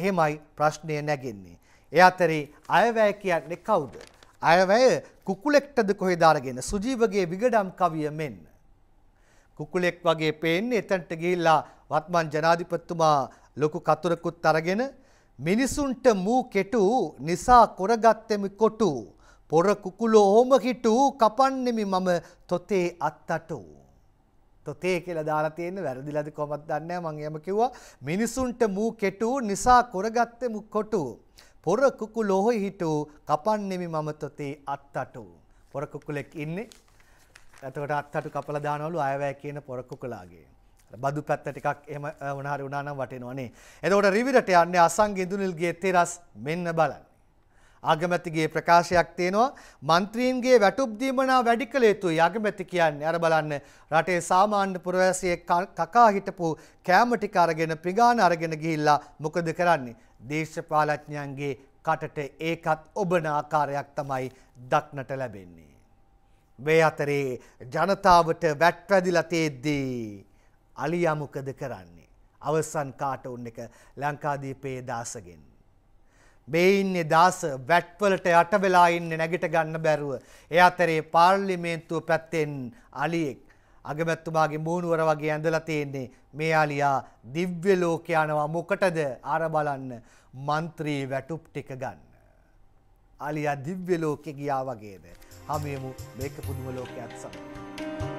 එහෙමයි ප්‍රශ්නය නැගෙන්නේ. ඒ අතරේ අයවැය කියන්නේ කවුද? අයවැය කුකුලෙක්ටද කොහෙද අරගෙන සුජීවගේ විගඩම් කවිය මෙන්න. කුකුලෙක් වගේ පේන්නේ එතනට ගිහිල්ලා වත්මන් ජනාධිපතිතුමා ලොකු කතුරකුත් අරගෙන මිනිසුන්ට මූ කෙටු නිසා කොරගත්තෙමි කොටු පොර කුකුලෝ හොම හිටු කපන්නෙමි මම තොතේ අත්තටෝ තොතේ කියලා දාලා තියෙන්නේ වැරදිලාද කොහොමද දන්නේ නැහැ මං එහෙම කිව්වා මිනිසුන්ට මූ කෙටු නිසා කරගත්තේ මු කොටු පොර කුකුලෝ හිටු කපන්නේමි මම තොතේ අත්තටු පොර කුකුලෙක් ඉන්නේ එතකොට අත්තටු කපලා දානවලු අයවැය කියන පොර කුකුලාගේ බදු පැත්ත ටිකක් එහෙම වුණා හරි වුණා නම් වටිනවනේ එතකොට රිවිරට යන්නේ අසංගිඳුනිල්ගේ තෙරස් මෙන්න බලන්න අගමැතිගේ ප්‍රකාශයක් තියෙනවා මන්ත්‍රීන්ගේ වැටුප් දීමනා වැඩි කළ යුතුයි අගමැති කියන්නේ අර බලන්න රටේ සාමාන්‍ය පුරවැසියෙක් කකා හිටපු කෑම ටික අරගෙන පිඟාන අරගෙන ගිහිල්ලා මොකද කරන්නේ දේශපාලඥයන්ගේ කටට ඒකත් ඔබන ආකාරයක් තමයි දක්නට ලැබෙන්නේ මේ අතරේ ජනතාවට වැට්වැදිලා තේද්දී අලියා මොකද කරන්නේ අවසන් කාටුන් එක ලංකාදීපයේ දාසගෙන් මේ ඉන්නේ දාස වැට්වලට යට වෙලා ඉන්නේ නැගිට ගන්න බැරුව. ඒ අතරේ පාර්ලිමේන්තුව පැත්තෙන් අලියෙක් අගමැතිතුමාගේ මූණුවර වගේ ඇඳලා තියෙන්නේ මේ අලියා දිව්‍ය ලෝක යනවා මොකටද අර බලන්න മന്ത്രී වැටුප් ටික ගන්න. අලියා දිව්‍ය ලෝකේ ගියා වගේද. හමුවෙමු මේක පුදුම ලෝකයක් සමග.